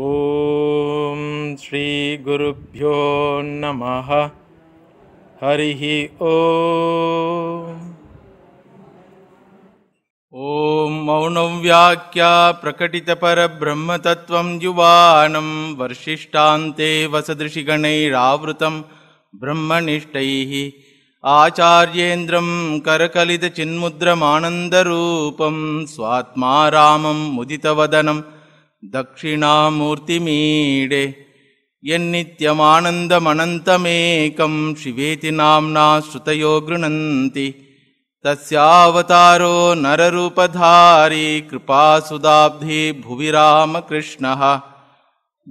ॐ श्रीगुरुभ्यो नमः हरिः ॐ मौनव्याख्या प्रकटितपरब्रह्मतत्त्वं युवानं वर्षिष्ठान्ते वसदृशिगणैरावृतं ब्रह्मनिष्ठैः आचार्येन्द्रं करकलितचिन्मुद्रमानन्दरूपं स्वात्मा रामं मुदितवदनं दक्षिणामूर्तिमीडे यन्नित्यमानन्दमनन्तमेकं शिवेति नाम्ना श्रुतयो गृह्णन्ति तस्यावतारो नररूपधारी कृपासुदाब्धि भुवि रामकृष्णः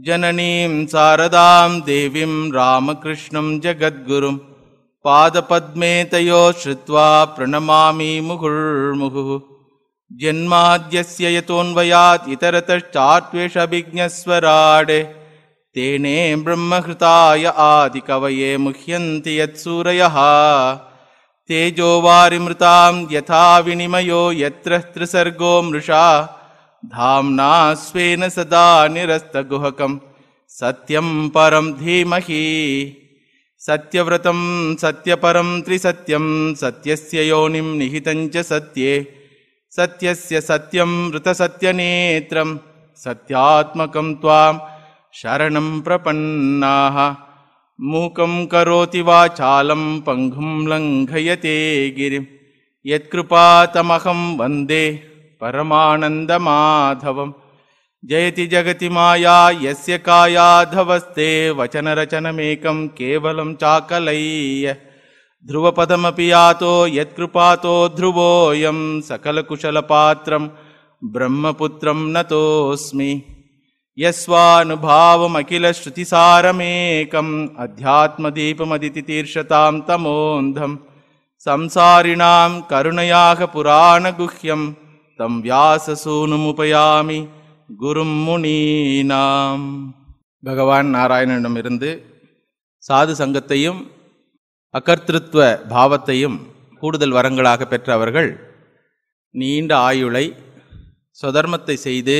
जननीं शारदां देवीं रामकृष्णं जगद्गुरुं पादपद्मेतयो श्रुत्वा प्रणमामि मुहुर्मुहुः जन्माद्यस्य यतोऽन्वयात् इतरतश्चात्वेषभिज्ञस्वराडे तेने ब्रह्महृताय आदिकवये मुह्यन्ति यत्सूरयः तेजोवारिमृतां यथाविनिमयो यत्र त्रिसर्गो मृषा धाम्ना स्वेन सदा निरस्तगुहकं सत्यं परं धीमहि सत्यव्रतं सत्यपरं त्रिसत्यं सत्यस्य योनिं निहितं च सत्ये सत्यस्य सत्यं ऋतसत्यनेत्रं सत्यात्मकं त्वां शरणं प्रपन्नाः मूकं करोति वा चालं पङ्गुं लङ्घयते गिरिं यत्कृपातमहं वन्दे परमानन्दमाधवं जयति जगति माया यस्य कायाधवस्ते वचनरचनमेकं केवलं चाकलय्य ध्रुवपदमपि यातो यत्कृपातो ध्रुवोऽयं सकलकुशलपात्रं ब्रह्मपुत्रं नतोऽस्मि यस्वानुभावमखिलश्रुतिसारमेकम् अध्यात्मदीपमदितितीर्षतां तमोऽन्धं संसारिणां करुणयाः पुराणगुह्यं तं व्याससूनुमुपयामि குரும் முனீனாம் பகவான் நாராயணனிடமிருந்து சாது சங்கத்தையும் அகர்த்திருத்துவ பாவத்தையும் கூடுதல் வரங்களாக பெற்றவர்கள் நீண்ட ஆயுளை சொதர்மத்தை செய்து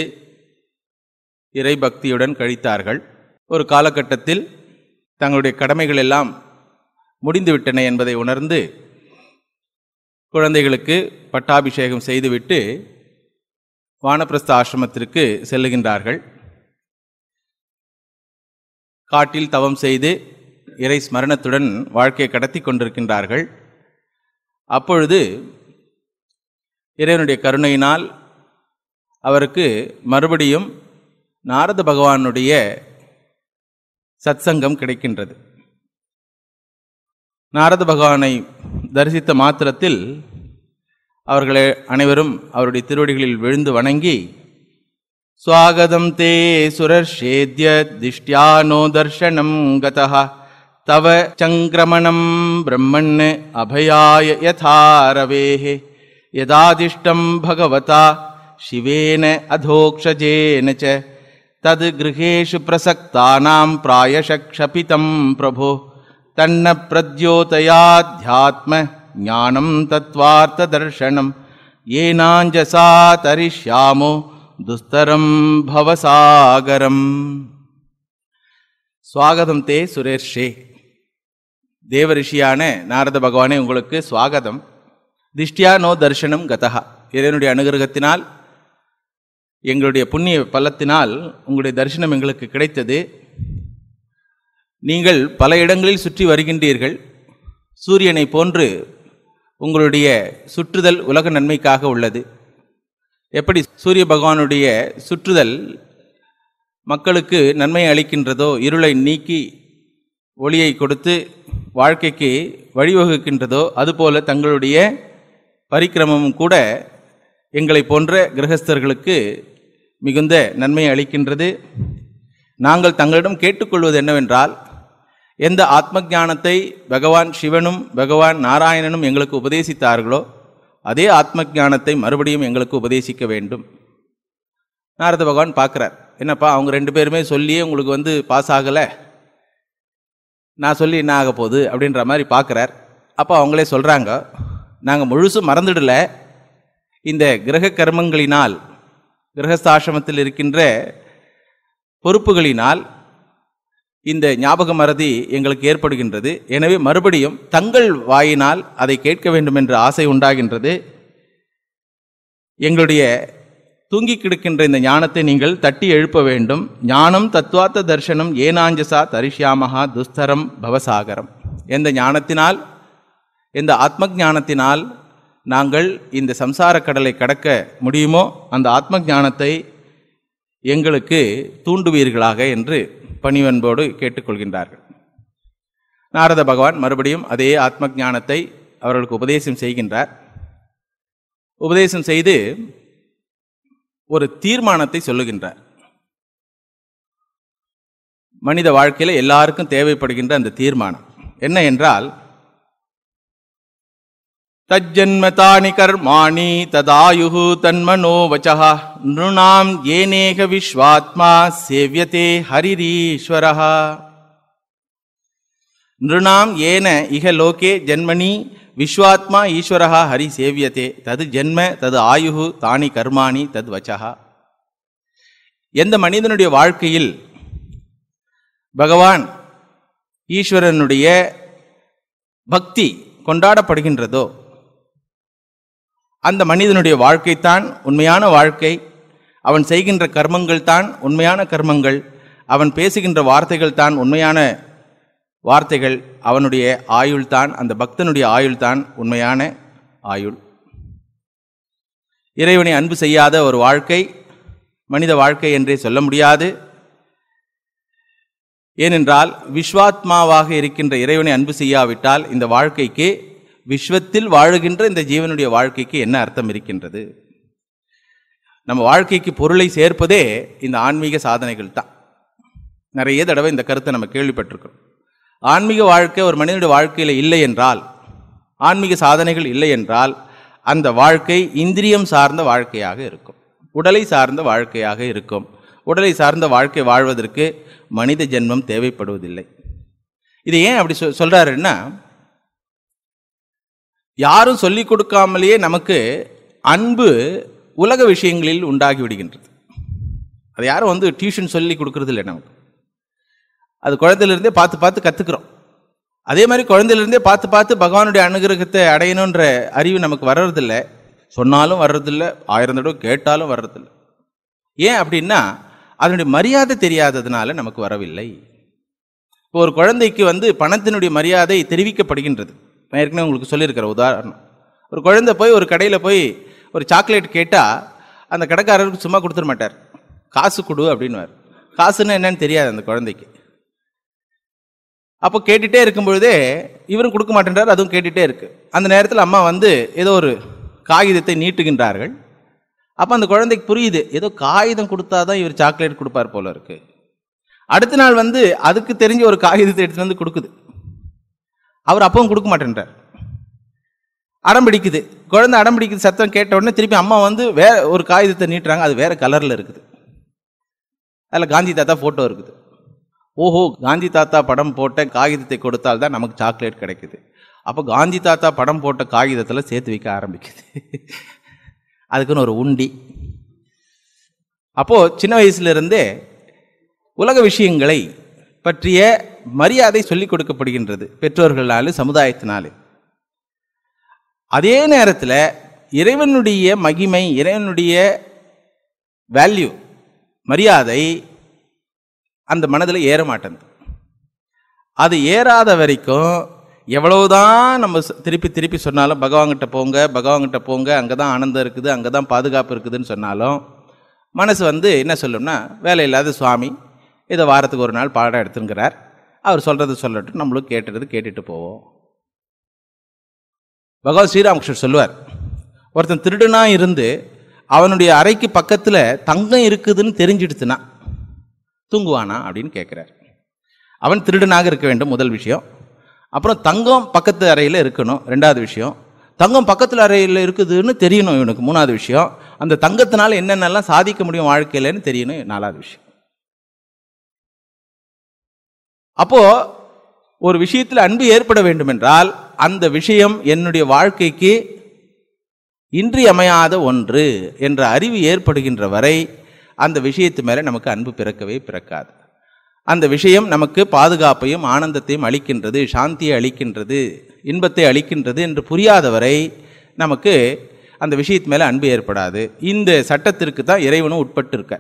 இறைபக்தியுடன் கழித்தார்கள் ஒரு காலகட்டத்தில் தங்களுடைய கடமைகள் எல்லாம் முடிந்துவிட்டன என்பதை உணர்ந்து குழந்தைகளுக்கு பட்டாபிஷேகம் செய்துவிட்டு வானப்பிரஸ்த ஆசிரமத்திற்கு செல்லுகின்றார்கள் காட்டில் தவம் செய்து இறை ஸ்மரணத்துடன் வாழ்க்கையை கடத்தி கொண்டிருக்கின்றார்கள் அப்பொழுது இறைவனுடைய கருணையினால் அவருக்கு மறுபடியும் நாரத பகவானுடைய சத்சங்கம் கிடைக்கின்றது நாரத பகவானை தரிசித்த மாத்திரத்தில் அவர்களை அனைவரும் அவருடைய திருவடிகளில் விழுந்து வணங்கி சுவாகதம் தே சுரர்ஷேத்ய திஷ்டியானோ தர்ஷனம் கதா तव चङ्क्रमणं ब्रह्मण् अभयाय यथारवेः यदादिष्टं भगवता शिवेन अधोक्षजेन च तद् गृहेषु प्रसक्तानां प्रायश क्षपितं प्रभो तन्न प्रद्योतयाध्यात्मज्ञानं तत्त्वार्थदर्शनं येनाञ्जसा तरिष्यामो दुस्तरं भवसागरम् स्वागतं ते सुरेर्षे தேவ ரிஷியான நாரத பகவானே உங்களுக்கு சுவாகதம் திஷ்டியா நோ தர்ஷனம் கதகா இறைவனுடைய அனுகிரகத்தினால் எங்களுடைய புண்ணிய பலத்தினால் உங்களுடைய தரிசனம் எங்களுக்கு கிடைத்தது நீங்கள் பல இடங்களில் சுற்றி வருகின்றீர்கள் சூரியனை போன்று உங்களுடைய சுற்றுதல் உலக நன்மைக்காக உள்ளது எப்படி சூரிய பகவானுடைய சுற்றுதல் மக்களுக்கு நன்மை அளிக்கின்றதோ இருளை நீக்கி ஒளியை கொடுத்து வாழ்க்கைக்கு வழிவகுக்கின்றதோ அதுபோல தங்களுடைய பரிக்கிரமமும் கூட எங்களை போன்ற கிரகஸ்தர்களுக்கு மிகுந்த நன்மை அளிக்கின்றது நாங்கள் தங்களிடம் கேட்டுக்கொள்வது என்னவென்றால் எந்த ஆத்ம ஜானத்தை பகவான் சிவனும் பகவான் நாராயணனும் எங்களுக்கு உபதேசித்தார்களோ அதே ஆத்ம ஜானத்தை மறுபடியும் எங்களுக்கு உபதேசிக்க வேண்டும் நாரத பகவான் பார்க்குறார் என்னப்பா அவங்க ரெண்டு பேருமே சொல்லியே உங்களுக்கு வந்து பாஸ் ஆகலை நான் சொல்லி என்ன ஆக போகுது அப்படின்ற மாதிரி பார்க்குறார் அப்போ அவங்களே சொல்கிறாங்க நாங்கள் முழுசும் மறந்துடல இந்த கிரக கர்மங்களினால் கிரகஸ்தாசிரமத்தில் இருக்கின்ற பொறுப்புகளினால் இந்த ஞாபக மறதி எங்களுக்கு ஏற்படுகின்றது எனவே மறுபடியும் தங்கள் வாயினால் அதை கேட்க வேண்டும் என்ற ஆசை உண்டாகின்றது எங்களுடைய தூங்கி கிடக்கின்ற இந்த ஞானத்தை நீங்கள் தட்டி எழுப்ப வேண்டும் ஞானம் தத்துவார்த்த தர்சனம் ஏனாஞ்சசா தரிஷ்யாமகா துஸ்தரம் பவசாகரம் எந்த ஞானத்தினால் எந்த ஆத்ம ஞானத்தினால் நாங்கள் இந்த சம்சார கடலை கடக்க முடியுமோ அந்த ஆத்ம ஞானத்தை எங்களுக்கு தூண்டுவீர்களாக என்று பணிவன்போடு கேட்டுக்கொள்கின்றார்கள் நாரத பகவான் மறுபடியும் அதே ஆத்ம ஞானத்தை அவர்களுக்கு உபதேசம் செய்கின்றார் உபதேசம் செய்து ஒரு தீர்மானத்தை சொல்லுகின்றார் மனித வாழ்க்கையில் எல்லாருக்கும் தேவைப்படுகின்ற அந்த தீர்மானம் என்ன என்றால் தஜ்ஜன்மதானி கர்மாணி ததாயு தன்மனோ வச்சா நிருணாம் ஏனேக விஸ்வாத்மா சேவியதே ஹரிரீஸ்வரா நிருணாம் ஏன இக லோகே ஜென்மனி விஸ்வாத்மா ஈஸ்வரஹா ஹரி சேவியத்தே தது ஜென்ம தது ஆயுகு தானி கர்மாணி தத் வச்சகா எந்த மனிதனுடைய வாழ்க்கையில் பகவான் ஈஸ்வரனுடைய பக்தி கொண்டாடப்படுகின்றதோ அந்த மனிதனுடைய வாழ்க்கைத்தான் உண்மையான வாழ்க்கை அவன் செய்கின்ற கர்மங்கள் தான் உண்மையான கர்மங்கள் அவன் பேசுகின்ற வார்த்தைகள் தான் உண்மையான வார்த்தைகள் அவனுடைய ஆயுள்தான் அந்த பக்தனுடைய ஆயுள்தான் உண்மையான ஆயுள் இறைவனை அன்பு செய்யாத ஒரு வாழ்க்கை மனித வாழ்க்கை என்றே சொல்ல முடியாது ஏனென்றால் விஸ்வாத்மாவாக இருக்கின்ற இறைவனை அன்பு செய்யாவிட்டால் இந்த வாழ்க்கைக்கு விஸ்வத்தில் வாழுகின்ற இந்த ஜீவனுடைய வாழ்க்கைக்கு என்ன அர்த்தம் இருக்கின்றது நம்ம வாழ்க்கைக்கு பொருளை சேர்ப்பதே இந்த ஆன்மீக சாதனைகள் தான் நிறைய தடவை இந்த கருத்தை நம்ம கேள்விப்பட்டிருக்கிறோம் ஆன்மீக வாழ்க்கை ஒரு மனிதனுடைய வாழ்க்கையில் இல்லை என்றால் ஆன்மீக சாதனைகள் இல்லை என்றால் அந்த வாழ்க்கை இந்திரியம் சார்ந்த வாழ்க்கையாக இருக்கும் உடலை சார்ந்த வாழ்க்கையாக இருக்கும் உடலை சார்ந்த வாழ்க்கை வாழ்வதற்கு மனித ஜென்மம் தேவைப்படுவதில்லை இது ஏன் அப்படி சொல் சொல்கிறாருன்னா யாரும் சொல்லிக் கொடுக்காமலேயே நமக்கு அன்பு உலக விஷயங்களில் உண்டாகி விடுகின்றது அது யாரும் வந்து டியூஷன் சொல்லி கொடுக்கறதில்லை இல்லை நமக்கு அது குழந்தையிலிருந்தே பார்த்து பார்த்து கற்றுக்குறோம் அதே மாதிரி குழந்தையிலிருந்தே பார்த்து பார்த்து பகவானுடைய அனுகிரகத்தை அடையணுன்ற அறிவு நமக்கு வர்றதில்லை சொன்னாலும் வர்றதில்லை ஆயிரம் தடவை கேட்டாலும் வர்றதில்லை ஏன் அப்படின்னா அதனுடைய மரியாதை தெரியாததுனால நமக்கு வரவில்லை இப்போ ஒரு குழந்தைக்கு வந்து பணத்தினுடைய மரியாதை தெரிவிக்கப்படுகின்றது நான் ஏற்கனவே உங்களுக்கு சொல்லியிருக்கிற உதாரணம் ஒரு குழந்தை போய் ஒரு கடையில் போய் ஒரு சாக்லேட் கேட்டால் அந்த கடைக்காரருக்கு சும்மா கொடுத்துட மாட்டார் காசு கொடு அப்படின்வார் காசுன்னு என்னன்னு தெரியாது அந்த குழந்தைக்கு அப்போ கேட்டுகிட்டே இருக்கும் பொழுதே இவரும் கொடுக்க மாட்டேன்றார் அதுவும் கேட்டுகிட்டே இருக்குது அந்த நேரத்தில் அம்மா வந்து ஏதோ ஒரு காகிதத்தை நீட்டுகின்றார்கள் அப்போ அந்த குழந்தைக்கு புரியுது ஏதோ காகிதம் கொடுத்தா தான் இவர் சாக்லேட் கொடுப்பார் போல இருக்குது அடுத்த நாள் வந்து அதுக்கு தெரிஞ்ச ஒரு காகிதத்தை எடுத்துகிட்டு வந்து கொடுக்குது அவர் அப்பவும் கொடுக்க மாட்டேன்றார் அடம் பிடிக்குது குழந்தை அடம் சத்தம் கேட்ட உடனே திருப்பி அம்மா வந்து வேற ஒரு காகிதத்தை நீட்டுறாங்க அது வேற கலரில் இருக்குது அதில் காந்தி தாத்தா ஃபோட்டோ இருக்குது ஓஹோ காந்தி தாத்தா படம் போட்ட காகிதத்தை கொடுத்தால் தான் நமக்கு சாக்லேட் கிடைக்குது அப்போ காந்தி தாத்தா படம் போட்ட காகிதத்தில் சேர்த்து வைக்க ஆரம்பிக்குது அதுக்குன்னு ஒரு உண்டி அப்போது சின்ன வயசுலேருந்தே உலக விஷயங்களை பற்றிய மரியாதை சொல்லிக் கொடுக்கப்படுகின்றது பெற்றோர்களாலும் சமுதாயத்தினாலும் அதே நேரத்தில் இறைவனுடைய மகிமை இறைவனுடைய வேல்யூ மரியாதை அந்த மனதில் ஏற மாட்டேங்குது அது ஏறாத வரைக்கும் எவ்வளவுதான் நம்ம திருப்பி திருப்பி சொன்னாலும் பகவான்கிட்ட போங்க பகவான்கிட்ட போங்க அங்கே தான் ஆனந்தம் இருக்குது அங்கே தான் பாதுகாப்பு இருக்குதுன்னு சொன்னாலும் மனசு வந்து என்ன சொல்லும்னா வேலை இல்லாத சுவாமி இதை வாரத்துக்கு ஒரு நாள் பாடம் எடுத்துங்கிறார் அவர் சொல்கிறது சொல்லட்டும் நம்மளும் கேட்டுறது கேட்டுட்டு போவோம் பகவான் ஸ்ரீராமகிருஷ்ணர் சொல்லுவார் ஒருத்தன் திருடனாக இருந்து அவனுடைய அறைக்கு பக்கத்தில் தங்கம் இருக்குதுன்னு தெரிஞ்சிடுத்துனா தூங்குவானா அப்படின்னு கேட்குறார் அவன் திருடனாக இருக்க வேண்டும் முதல் விஷயம் அப்புறம் தங்கம் பக்கத்து அறையில் இருக்கணும் ரெண்டாவது விஷயம் தங்கம் பக்கத்தில் அறையில் இருக்குதுன்னு தெரியணும் இவனுக்கு மூணாவது விஷயம் அந்த தங்கத்தினால என்னென்னலாம் சாதிக்க முடியும் வாழ்க்கையிலன்னு தெரியணும் நாலாவது விஷயம் அப்போது ஒரு விஷயத்தில் அன்பு ஏற்பட வேண்டும் என்றால் அந்த விஷயம் என்னுடைய வாழ்க்கைக்கு இன்றியமையாத ஒன்று என்ற அறிவு ஏற்படுகின்ற வரை அந்த விஷயத்து மேலே நமக்கு அன்பு பிறக்கவே பிறக்காது அந்த விஷயம் நமக்கு பாதுகாப்பையும் ஆனந்தத்தையும் அளிக்கின்றது சாந்தியை அளிக்கின்றது இன்பத்தை அளிக்கின்றது என்று புரியாதவரை நமக்கு அந்த விஷயத்து மேலே அன்பு ஏற்படாது இந்த சட்டத்திற்கு தான் இறைவனும் உட்பட்டு இருக்க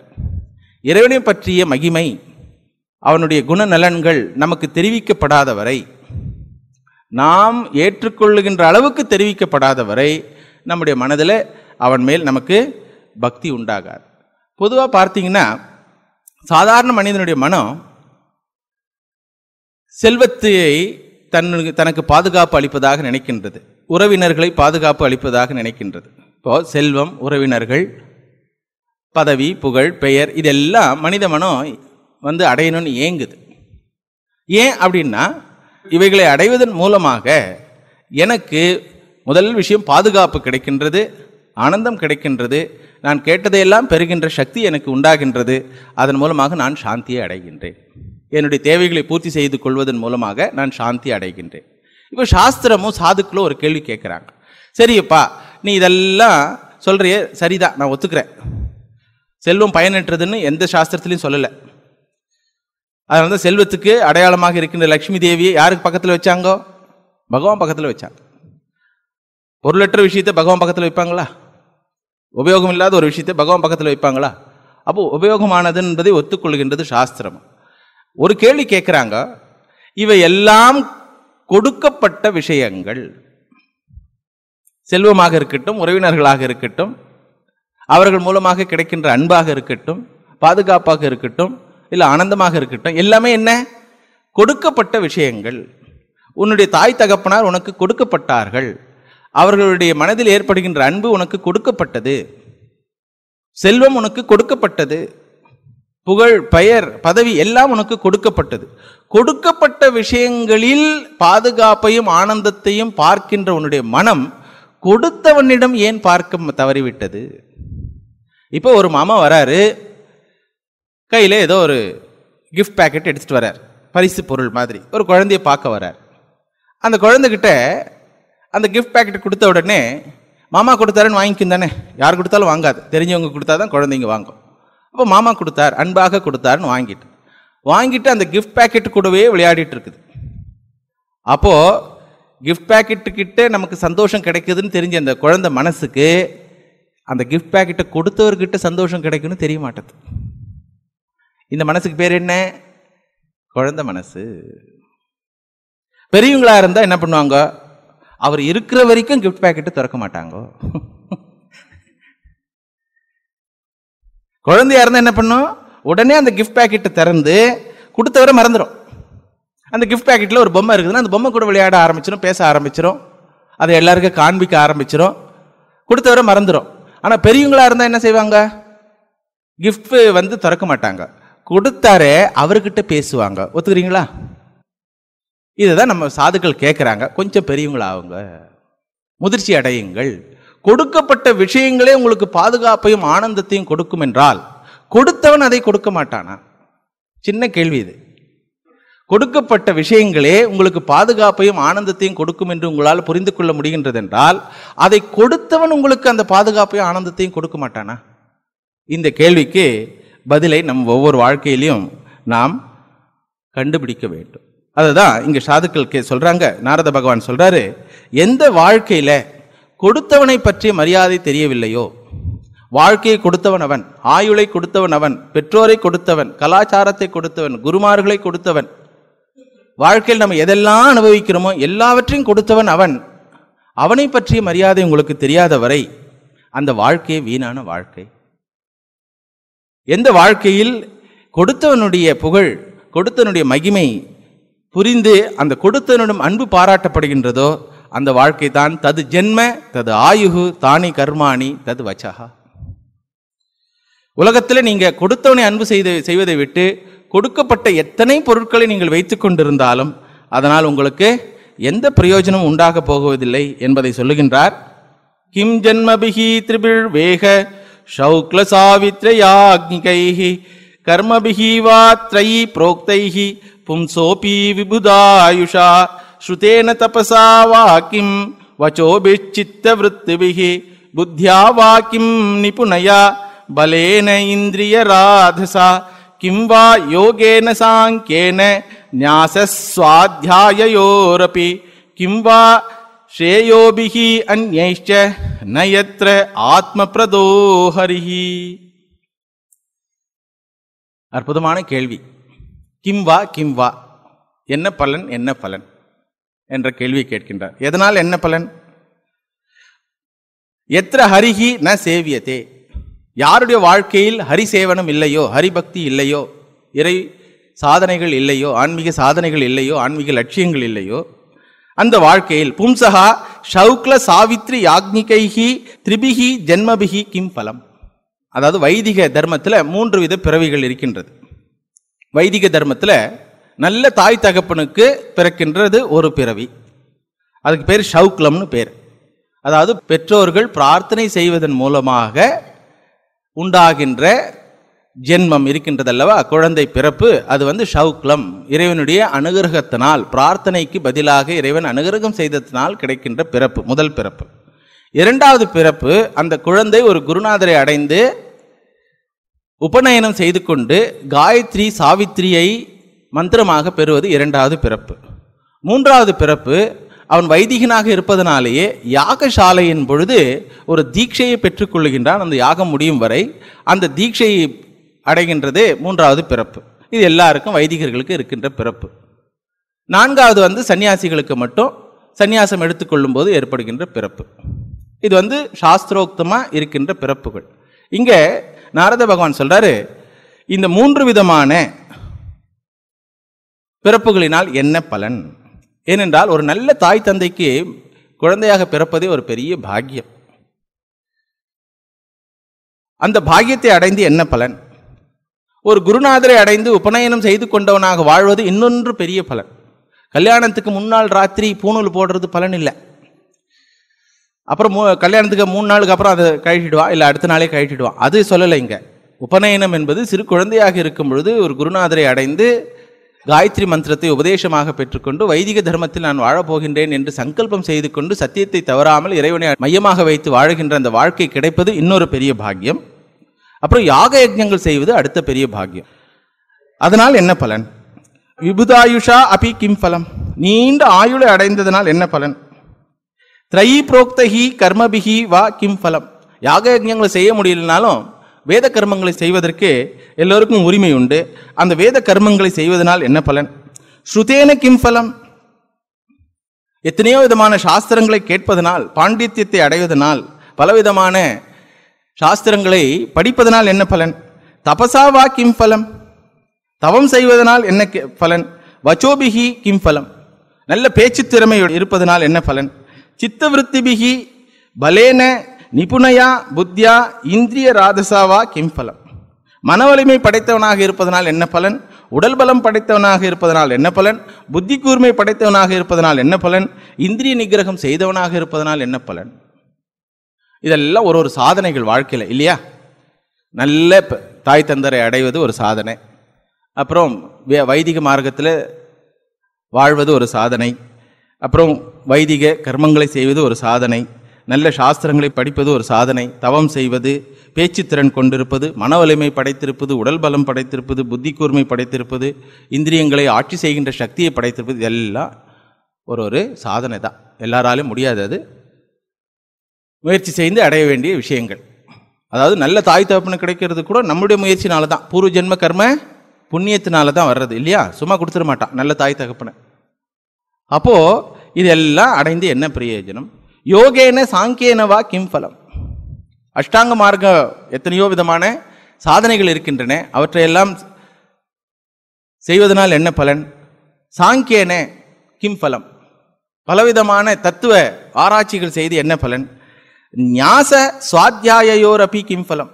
இறைவனை பற்றிய மகிமை அவனுடைய குணநலன்கள் நமக்கு தெரிவிக்கப்படாத வரை நாம் ஏற்றுக்கொள்ளுகின்ற அளவுக்கு தெரிவிக்கப்படாத வரை நம்முடைய மனதில் அவன் மேல் நமக்கு பக்தி உண்டாகாது பொதுவாக பார்த்தீங்கன்னா சாதாரண மனிதனுடைய மனம் செல்வத்தையை தன் தனக்கு பாதுகாப்பு அளிப்பதாக நினைக்கின்றது உறவினர்களை பாதுகாப்பு அளிப்பதாக நினைக்கின்றது இப்போது செல்வம் உறவினர்கள் பதவி புகழ் பெயர் இதெல்லாம் மனித மனம் வந்து அடையணும்னு ஏங்குது ஏன் அப்படின்னா இவைகளை அடைவதன் மூலமாக எனக்கு முதல் விஷயம் பாதுகாப்பு கிடைக்கின்றது ஆனந்தம் கிடைக்கின்றது நான் கேட்டதையெல்லாம் பெறுகின்ற சக்தி எனக்கு உண்டாகின்றது அதன் மூலமாக நான் சாந்தியை அடைகின்றேன் என்னுடைய தேவைகளை பூர்த்தி செய்து கொள்வதன் மூலமாக நான் சாந்தி அடைகின்றேன் இப்போ சாஸ்திரமும் சாதுக்களும் ஒரு கேள்வி கேட்குறாங்க சரியப்பா நீ இதெல்லாம் சொல்கிறிய சரிதான் நான் ஒத்துக்கிறேன் செல்வம் பயனற்றதுன்னு எந்த சாஸ்திரத்துலையும் சொல்லலை அதனால தான் செல்வத்துக்கு அடையாளமாக இருக்கின்ற லக்ஷ்மி தேவியை யாருக்கு பக்கத்தில் வச்சாங்கோ பகவான் பக்கத்தில் வச்சாங்க பொருளற்ற விஷயத்தை பகவான் பக்கத்தில் வைப்பாங்களா உபயோகம் இல்லாத ஒரு விஷயத்தை பகவான் பக்கத்தில் வைப்பாங்களா அப்போ உபயோகமானது என்பதை ஒத்துக்கொள்கின்றது சாஸ்திரம் ஒரு கேள்வி கேட்குறாங்க இவை எல்லாம் கொடுக்கப்பட்ட விஷயங்கள் செல்வமாக இருக்கட்டும் உறவினர்களாக இருக்கட்டும் அவர்கள் மூலமாக கிடைக்கின்ற அன்பாக இருக்கட்டும் பாதுகாப்பாக இருக்கட்டும் இல்லை ஆனந்தமாக இருக்கட்டும் எல்லாமே என்ன கொடுக்கப்பட்ட விஷயங்கள் உன்னுடைய தாய் தகப்பனார் உனக்கு கொடுக்கப்பட்டார்கள் அவர்களுடைய மனதில் ஏற்படுகின்ற அன்பு உனக்கு கொடுக்கப்பட்டது செல்வம் உனக்கு கொடுக்கப்பட்டது புகழ் பெயர் பதவி எல்லாம் உனக்கு கொடுக்கப்பட்டது கொடுக்கப்பட்ட விஷயங்களில் பாதுகாப்பையும் ஆனந்தத்தையும் பார்க்கின்ற உன்னுடைய மனம் கொடுத்தவனிடம் ஏன் பார்க்க தவறிவிட்டது இப்போ ஒரு மாமா வராரு கையில் ஏதோ ஒரு கிஃப்ட் பேக்கெட் எடுத்துகிட்டு வரார் பரிசு பொருள் மாதிரி ஒரு குழந்தைய பார்க்க வரார் அந்த குழந்தைகிட்ட அந்த கிஃப்ட் பேக்கெட் கொடுத்த உடனே மாமா கொடுத்தாருன்னு வாங்கிக்கும் தானே யார் கொடுத்தாலும் வாங்காது தெரிஞ்சவங்க கொடுத்தா தான் குழந்தைங்க வாங்கும் அப்போ மாமா கொடுத்தார் அன்பாக கொடுத்தாருன்னு வாங்கிட்டு வாங்கிட்டு அந்த கிஃப்ட் பேக்கெட் கூடவே விளையாடிட்டு இருக்குது அப்போது கிஃப்ட் பேக்கெட்டுக்கிட்ட நமக்கு சந்தோஷம் கிடைக்குதுன்னு தெரிஞ்ச அந்த குழந்தை மனசுக்கு அந்த கிஃப்ட் பேக்கெட்டை கொடுத்தவர்கிட்ட சந்தோஷம் கிடைக்குன்னு தெரிய மாட்டேது இந்த மனசுக்கு பேர் என்ன குழந்த மனசு பெரியவங்களாக இருந்தால் என்ன பண்ணுவாங்க அவர் இருக்கிற வரைக்கும் கிஃப்ட் பேக்கெட்டு திறக்க மாட்டாங்கோ குழந்தையா இருந்தால் என்ன பண்ணும் உடனே அந்த கிஃப்ட் பேக்கெட்டு திறந்து கொடுத்தவரை மறந்துடும் அந்த கிஃப்ட் பேக்கெட்டில் ஒரு பொம்மை இருக்குதுன்னா அந்த பொம்மை கூட விளையாட ஆரம்பிச்சிடும் பேச ஆரம்பிச்சிடும் அதை எல்லாருக்கும் காண்பிக்க ஆரம்பிச்சிடும் கொடுத்தவரை மறந்துடும் ஆனால் பெரியவங்களா இருந்தால் என்ன செய்வாங்க கிஃப்ட் வந்து திறக்க மாட்டாங்க கொடுத்தாரே அவர்கிட்ட பேசுவாங்க ஒத்துக்கிறீங்களா இதை தான் நம்ம சாதுக்கள் கேட்குறாங்க கொஞ்சம் பெரியவங்களாவுங்க முதிர்ச்சி அடையுங்கள் கொடுக்கப்பட்ட விஷயங்களே உங்களுக்கு பாதுகாப்பையும் ஆனந்தத்தையும் கொடுக்கும் என்றால் கொடுத்தவன் அதை கொடுக்க மாட்டானா சின்ன கேள்வி இது கொடுக்கப்பட்ட விஷயங்களே உங்களுக்கு பாதுகாப்பையும் ஆனந்தத்தையும் கொடுக்கும் என்று உங்களால் புரிந்து கொள்ள முடிகின்றது என்றால் அதை கொடுத்தவன் உங்களுக்கு அந்த பாதுகாப்பையும் ஆனந்தத்தையும் கொடுக்க மாட்டானா இந்த கேள்விக்கு பதிலை நம் ஒவ்வொரு வாழ்க்கையிலையும் நாம் கண்டுபிடிக்க வேண்டும் அதுதான் இங்கே சாதுக்கள் சொல்கிறாங்க நாரத பகவான் சொல்கிறாரு எந்த வாழ்க்கையில் கொடுத்தவனை பற்றிய மரியாதை தெரியவில்லையோ வாழ்க்கையை கொடுத்தவன் அவன் ஆயுளை கொடுத்தவன் அவன் பெற்றோரை கொடுத்தவன் கலாச்சாரத்தை கொடுத்தவன் குருமார்களை கொடுத்தவன் வாழ்க்கையில் நம்ம எதெல்லாம் அனுபவிக்கிறோமோ எல்லாவற்றையும் கொடுத்தவன் அவன் அவனை பற்றிய மரியாதை உங்களுக்கு தெரியாத வரை அந்த வாழ்க்கையே வீணான வாழ்க்கை எந்த வாழ்க்கையில் கொடுத்தவனுடைய புகழ் கொடுத்தவனுடைய மகிமை புரிந்து அந்த கொடுத்தனுடன் அன்பு பாராட்டப்படுகின்றதோ அந்த வாழ்க்கை தான் தது ஜென்ம தது ஆயுகு தானி கர்மாணி தது வச்சகா உலகத்தில் நீங்கள் கொடுத்தவனை அன்பு செய்த செய்வதை விட்டு கொடுக்கப்பட்ட எத்தனை பொருட்களை நீங்கள் வைத்து கொண்டிருந்தாலும் அதனால் உங்களுக்கு எந்த பிரயோஜனம் உண்டாக போகுவதில்லை என்பதை சொல்லுகின்றார் கிம் ஜென்மபிகி திரிபிள் வேக ஷௌக்ல சாவித்ரயாக்னிகைஹி கர்மபிகி வா த்ரயி புரோக்தைஹி पुंसोऽपि विबुधायुषा श्रुतेन तपसा वा किं वचोभिश्चित्तवृत्तिभिः बुद्ध्या वा किं निपुनया बलेन इन्द्रियराधसा किं वा योगेन साङ्ख्येन न्यासः स्वाध्याययोरपि किं वा श्रेयोभिः अन्यैश्च न यत्र आत्मप्रदोहरिः अर्पुदमाणकेल् கிம் வா கிம் வா என்ன பலன் என்ன பலன் என்ற கேள்வி கேட்கின்றார் எதனால் என்ன பலன் எத்திர ஹரிஹி ந சேவியதே யாருடைய வாழ்க்கையில் ஹரி சேவனம் இல்லையோ ஹரிபக்தி இல்லையோ இறை சாதனைகள் இல்லையோ ஆன்மீக சாதனைகள் இல்லையோ ஆன்மீக லட்சியங்கள் இல்லையோ அந்த வாழ்க்கையில் பும்சகா ஷவுக்ல சாவித்ரி யாக்னிகைஹி திரிபிகி ஜென்மபிகி கிம் பலம் அதாவது வைதிக தர்மத்தில் மூன்று வித பிறவிகள் இருக்கின்றது வைதிக தர்மத்தில் நல்ல தாய் தகப்பனுக்கு பிறக்கின்றது ஒரு பிறவி அதுக்கு பேர் ஷவுக்லம்னு பேர் அதாவது பெற்றோர்கள் பிரார்த்தனை செய்வதன் மூலமாக உண்டாகின்ற ஜென்மம் இருக்கின்றதல்லவா குழந்தை பிறப்பு அது வந்து ஷவுக்லம் இறைவனுடைய அனுகிரகத்தினால் பிரார்த்தனைக்கு பதிலாக இறைவன் அனுகிரகம் செய்ததினால் கிடைக்கின்ற பிறப்பு முதல் பிறப்பு இரண்டாவது பிறப்பு அந்த குழந்தை ஒரு குருநாதரை அடைந்து உபநயனம் செய்து கொண்டு காயத்ரி சாவித்ரியை மந்திரமாக பெறுவது இரண்டாவது பிறப்பு மூன்றாவது பிறப்பு அவன் வைதிகனாக இருப்பதனாலேயே யாகசாலையின் பொழுது ஒரு தீட்சையை பெற்றுக்கொள்கின்றான் அந்த யாகம் முடியும் வரை அந்த தீட்சையை அடைகின்றது மூன்றாவது பிறப்பு இது எல்லாருக்கும் வைதிகர்களுக்கு இருக்கின்ற பிறப்பு நான்காவது வந்து சன்னியாசிகளுக்கு மட்டும் சன்னியாசம் எடுத்துக்கொள்ளும் போது ஏற்படுகின்ற பிறப்பு இது வந்து சாஸ்திரோக்தமாக இருக்கின்ற பிறப்புகள் இங்கே நாரத பகவான் சொல்றாரு இந்த மூன்று விதமான பிறப்புகளினால் என்ன பலன் ஏனென்றால் ஒரு நல்ல தாய் தந்தைக்கு குழந்தையாக பிறப்பதே ஒரு பெரிய பாக்கியம் அந்த பாக்கியத்தை அடைந்து என்ன பலன் ஒரு குருநாதரை அடைந்து உபநயனம் செய்து கொண்டவனாக வாழ்வது இன்னொன்று பெரிய பலன் கல்யாணத்துக்கு முன்னால் ராத்திரி பூணூல் போடுறது பலன் இல்லை அப்புறம் மூ கல்யாணத்துக்கு மூணு நாளுக்கு அப்புறம் அதை கழட்டிடுவா இல்லை அடுத்த நாளே கழட்டிடுவா அது சொல்லலை இங்கே உபநயனம் என்பது சிறு குழந்தையாக இருக்கும் பொழுது ஒரு குருநாதரை அடைந்து காயத்ரி மந்திரத்தை உபதேசமாக பெற்றுக்கொண்டு வைதிக தர்மத்தில் நான் வாழப்போகின்றேன் என்று சங்கல்பம் செய்து கொண்டு சத்தியத்தை தவறாமல் இறைவனை மையமாக வைத்து வாழ்கின்ற அந்த வாழ்க்கை கிடைப்பது இன்னொரு பெரிய பாக்கியம் அப்புறம் யாக யஜ்யங்கள் செய்வது அடுத்த பெரிய பாக்கியம் அதனால் என்ன பலன் விபுதாயுஷா அபி கிம் பலம் நீண்ட ஆயுளை அடைந்ததனால் என்ன பலன் திரையி புரோக்தகி கர்மபிகி வா கிம் ஃபலம் யாக யஜங்களை செய்ய முடியலனாலும் வேத கர்மங்களை செய்வதற்கு எல்லோருக்கும் உரிமை உண்டு அந்த வேத கர்மங்களை செய்வதனால் என்ன பலன் ஸ்ருதேன கிம் ஃபலம் எத்தனையோ விதமான சாஸ்திரங்களை கேட்பதனால் பாண்டித்யத்தை அடைவதனால் பலவிதமான சாஸ்திரங்களை படிப்பதனால் என்ன பலன் தபசா வா கிம் பலம் தவம் செய்வதனால் என்ன பலன் வச்சோபிகி கிம் பலம் நல்ல பேச்சு திறமை இருப்பதனால் என்ன பலன் ಚಿತ್ತವೃತ್ತಿ பலேன நிபுணையா புத்தியா இந்திரிய ராதசாவா கிம் பலம் மன வலிமை படைத்தவனாக இருப்பதனால் என்ன பலன் உடல் பலம் படைத்தவனாக இருப்பதனால் என்ன பலன் புத்தி கூர்மை படைத்தவனாக இருப்பதனால் என்ன பலன் இந்திரிய நிகிரகம் செய்தவனாக இருப்பதனால் என்ன பலன் இதெல்லாம் ஒரு ஒரு சாதனைகள் வாழ்க்கையில் இல்லையா நல்ல தாய் தந்தரை அடைவது ஒரு சாதனை அப்புறம் வைதிக மார்க்கத்தில் வாழ்வது ஒரு சாதனை அப்புறம் வைதிக கர்மங்களை செய்வது ஒரு சாதனை நல்ல சாஸ்திரங்களை படிப்பது ஒரு சாதனை தவம் செய்வது பேச்சுத்திறன் கொண்டிருப்பது மன வலிமை படைத்திருப்பது உடல் பலம் படைத்திருப்பது புத்தி கூர்மை படைத்திருப்பது இந்திரியங்களை ஆட்சி செய்கின்ற சக்தியை படைத்திருப்பது எல்லாம் ஒரு ஒரு சாதனை தான் எல்லாராலும் முடியாது அது முயற்சி செய்து அடைய வேண்டிய விஷயங்கள் அதாவது நல்ல தாய் தகப்பனு கிடைக்கிறது கூட நம்முடைய முயற்சினால தான் பூர்வ ஜென்ம கர்ம புண்ணியத்தினால தான் வர்றது இல்லையா சும்மா கொடுத்துட மாட்டான் நல்ல தாய் தகப்பனை அப்போது இதெல்லாம் அடைந்து என்ன பிரயோஜனம் யோகேன கிம் கிம்பலம் அஷ்டாங்க மார்க்கம் எத்தனையோ விதமான சாதனைகள் இருக்கின்றன அவற்றையெல்லாம் செய்வதனால் என்ன பலன் கிம் கிம்பலம் பலவிதமான தத்துவ ஆராய்ச்சிகள் செய்து என்ன பலன் ஞாச சுவாத்தியாயோரபி கிம்ஃபலம்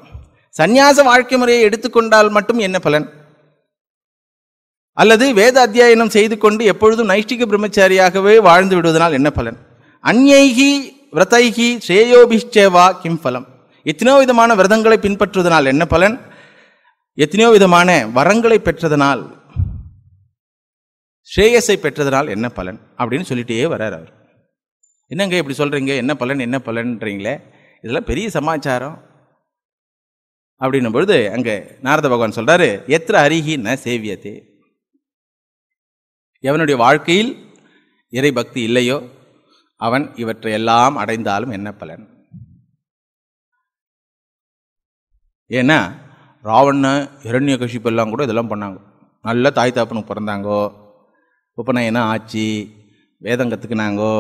சந்நியாச வாழ்க்கை முறையை எடுத்துக்கொண்டால் மட்டும் என்ன பலன் அல்லது வேத அத்தியாயனம் செய்து கொண்டு எப்பொழுதும் நைஷ்டிக பிரம்மச்சாரியாகவே வாழ்ந்து விடுவதனால் என்ன பலன் அந்யைகி விரதைகி ஸ்ரேயோபிஷேவா கிம் பலம் எத்தனையோ விதமான விரதங்களை பின்பற்றுவதனால் என்ன பலன் எத்தனையோ விதமான வரங்களை பெற்றதனால் ஸ்ரேயஸை பெற்றதனால் என்ன பலன் அப்படின்னு சொல்லிட்டே வரார் அவர் என்னங்க இப்படி சொல்கிறீங்க என்ன பலன் என்ன பலன்றீங்களே இதெல்லாம் பெரிய சமாச்சாரம் அப்படின்னும் பொழுது அங்கே நாரத பகவான் சொல்கிறாரு எத்திர அருகி ந சேவியத்தே எவனுடைய வாழ்க்கையில் இறை பக்தி இல்லையோ அவன் இவற்றை எல்லாம் அடைந்தாலும் என்ன பலன் ஏன்னா ராவண இரண்ய கஷிப்பெல்லாம் கூட இதெல்லாம் பண்ணாங்க நல்ல தாய் தாப்பனுக்கு பிறந்தாங்கோ உபநயனம் ஆச்சு வேதம் கற்றுக்கினாங்கோ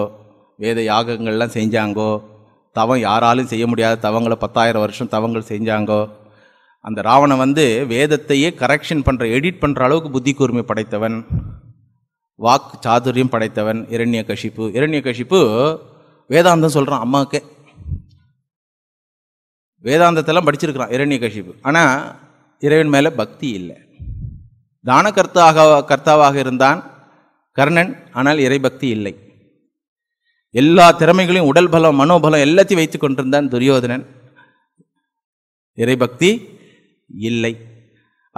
வேத யாகங்கள்லாம் செஞ்சாங்கோ தவம் யாராலும் செய்ய முடியாத தவங்களை பத்தாயிரம் வருஷம் தவங்கள் செஞ்சாங்கோ அந்த ராவணன் வந்து வேதத்தையே கரெக்ஷன் பண்ணுற எடிட் பண்ணுற அளவுக்கு புத்தி கூர்மை படைத்தவன் வாக்கு சாதுரியம் படைத்தவன் இரண்ய கஷிப்பு இரண்ய கஷிப்பு வேதாந்தம் சொல்கிறான் அம்மாவுக்கே வேதாந்தத்தெல்லாம் படிச்சிருக்கிறான் இரண்ய கஷிப்பு ஆனால் இறைவன் மேலே பக்தி இல்லை தான கர்த்தாக கர்த்தாவாக இருந்தான் கர்ணன் ஆனால் இறைபக்தி இல்லை எல்லா திறமைகளையும் உடல் பலம் மனோபலம் எல்லாத்தையும் வைத்து கொண்டிருந்தான் துரியோதனன் இறைபக்தி இல்லை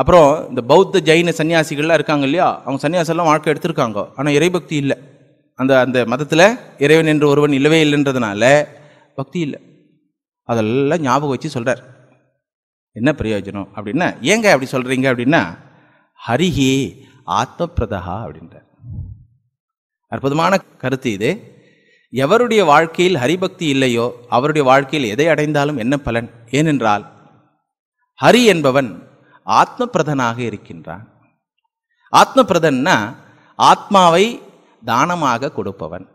அப்புறம் இந்த பௌத்த ஜெயின சன்னியாசிகள்லாம் இருக்காங்க இல்லையா அவங்க சன்னியாசெல்லாம் வாழ்க்கை எடுத்திருக்காங்க ஆனால் இறைபக்தி இல்லை அந்த அந்த மதத்தில் இறைவன் என்று ஒருவன் இல்லவே இல்லைன்றதுனால பக்தி இல்லை அதெல்லாம் ஞாபகம் வச்சு சொல்கிறார் என்ன பிரயோஜனம் அப்படின்னா ஏங்க அப்படி சொல்கிறீங்க அப்படின்னா ஹரிஹி ஆத்ம பிரதகா அப்படின்றார் அற்புதமான கருத்து இது எவருடைய வாழ்க்கையில் ஹரிபக்தி இல்லையோ அவருடைய வாழ்க்கையில் எதை அடைந்தாலும் என்ன பலன் ஏனென்றால் ஹரி என்பவன் ஆத்ம பிரதனாக இருக்கின்றான் ஆத்ம பிரதன்னா ஆத்மாவை தானமாக கொடுப்பவன்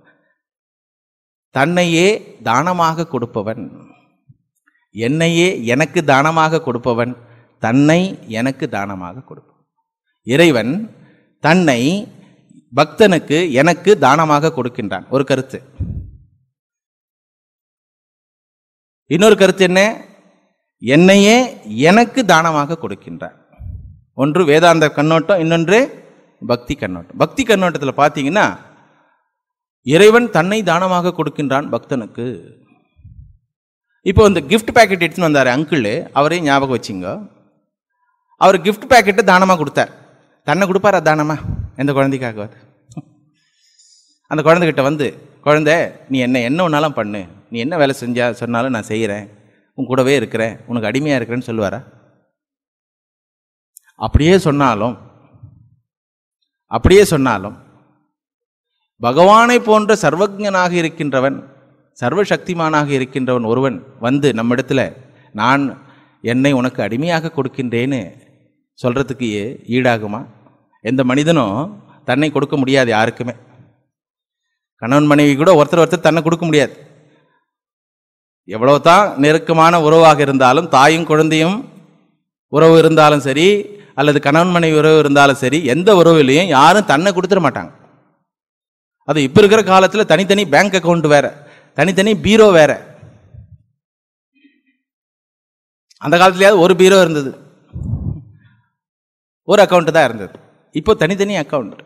தன்னையே தானமாக கொடுப்பவன் என்னையே எனக்கு தானமாக கொடுப்பவன் தன்னை எனக்கு தானமாக கொடுப்பவன் இறைவன் தன்னை பக்தனுக்கு எனக்கு தானமாக கொடுக்கின்றான் ஒரு கருத்து இன்னொரு கருத்து என்ன என்னையே எனக்கு தானமாக கொடுக்கின்றார் ஒன்று வேதாந்த கண்ணோட்டம் இன்னொன்று பக்தி கண்ணோட்டம் பக்தி கண்ணோட்டத்தில் பார்த்தீங்கன்னா இறைவன் தன்னை தானமாக கொடுக்கின்றான் பக்தனுக்கு இப்போ இந்த கிஃப்ட் பேக்கெட் எடுத்துன்னு வந்தார் அங்கிள் அவரையும் ஞாபகம் வச்சிங்க அவர் கிஃப்ட் பேக்கெட்டை தானமாக கொடுத்தார் தன்னை அது தானமா எந்த குழந்தைக்காக அந்த குழந்தைகிட்ட வந்து குழந்தை நீ என்ன என்ன ஒன்றாலும் பண்ணு நீ என்ன வேலை செஞ்சா சொன்னாலும் நான் செய்கிறேன் உன் கூடவே இருக்கிறேன் உனக்கு அடிமையாக இருக்கிறேன்னு சொல்லுவாரா அப்படியே சொன்னாலும் அப்படியே சொன்னாலும் பகவானை போன்ற சர்வஜனாக இருக்கின்றவன் சர்வசக்திமானாக இருக்கின்றவன் ஒருவன் வந்து நம்மிடத்தில் நான் என்னை உனக்கு அடிமையாக கொடுக்கின்றேன்னு சொல்கிறதுக்கு ஈடாகுமா எந்த மனிதனும் தன்னை கொடுக்க முடியாது யாருக்குமே கணவன் மனைவி கூட ஒருத்தர் ஒருத்தர் தன்னை கொடுக்க முடியாது எவ்வளோ தான் நெருக்கமான உறவாக இருந்தாலும் தாயும் குழந்தையும் உறவு இருந்தாலும் சரி அல்லது கணவன் மனை உறவு இருந்தாலும் சரி எந்த உறவுலையும் யாரும் தன்னை கொடுத்துட மாட்டாங்க அது இப்போ இருக்கிற காலத்தில் தனித்தனி பேங்க் அக்கௌண்ட் வேற தனித்தனி பீரோ வேற அந்த காலத்துலயாவது ஒரு பீரோ இருந்தது ஒரு அக்கௌண்ட்டு தான் இருந்தது இப்போ தனித்தனி அக்கௌண்ட்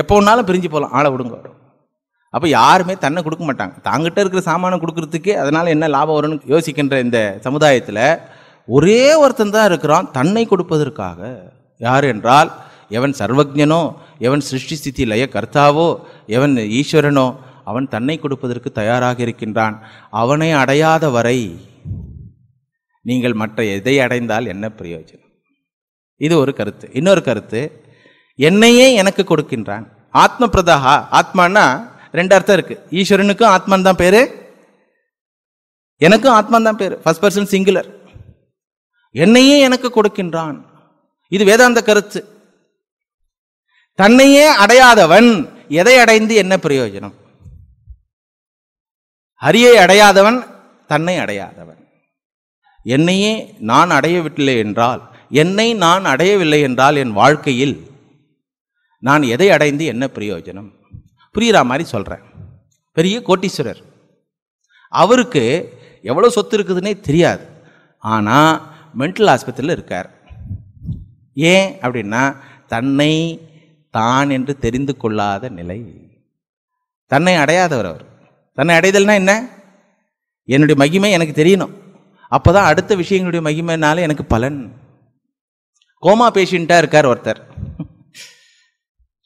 எப்போ ஒன்றாலும் பிரிஞ்சு போகலாம் ஆளை விடுங்க வரும் அப்போ யாருமே தன்னை கொடுக்க மாட்டாங்க தாங்கிட்ட இருக்கிற சாமானை கொடுக்குறதுக்கே அதனால் என்ன லாபம் வரும்னு யோசிக்கின்ற இந்த சமுதாயத்தில் ஒரே ஒருத்தன் தான் இருக்கிறான் தன்னை கொடுப்பதற்காக யார் என்றால் எவன் சர்வஜனோ எவன் சிருஷ்டி ஸ்தித்தி லய கர்த்தாவோ எவன் ஈஸ்வரனோ அவன் தன்னை கொடுப்பதற்கு தயாராக இருக்கின்றான் அவனை அடையாத வரை நீங்கள் மற்ற எதை அடைந்தால் என்ன பிரயோஜனம் இது ஒரு கருத்து இன்னொரு கருத்து என்னையே எனக்கு கொடுக்கின்றான் ஆத்ம பிரதாகா ஆத்மானா ரெண்டு அர்த்தம் இருக்கு ஈஸ்வரனுக்கும் ஆத்மான் தான் பேரு எனக்கும் ஆத்மான் தான் பேரு ஃபர்ஸ்ட் பர்சன் சிங்குலர் என்னையே எனக்கு கொடுக்கின்றான் இது வேதாந்த கருத்து தன்னையே அடையாதவன் எதை அடைந்து என்ன பிரயோஜனம் அரியை அடையாதவன் தன்னை அடையாதவன் என்னையே நான் அடையவில்லை என்றால் என்னை நான் அடையவில்லை என்றால் என் வாழ்க்கையில் நான் எதை அடைந்து என்ன பிரயோஜனம் புரிகிற மாதிரி சொல்கிறேன் பெரிய கோட்டீஸ்வரர் அவருக்கு எவ்வளோ சொத்து இருக்குதுன்னே தெரியாது ஆனால் மென்டல் ஆஸ்பத்திரியில் இருக்கார் ஏன் அப்படின்னா தன்னை தான் என்று தெரிந்து கொள்ளாத நிலை தன்னை அடையாதவர் அவர் தன்னை அடைதல்னா என்ன என்னுடைய மகிமை எனக்கு தெரியணும் அப்போ தான் அடுத்த விஷயங்களுடைய மகிமைனால எனக்கு பலன் கோமா பேஷண்ட்டாக இருக்கார் ஒருத்தர்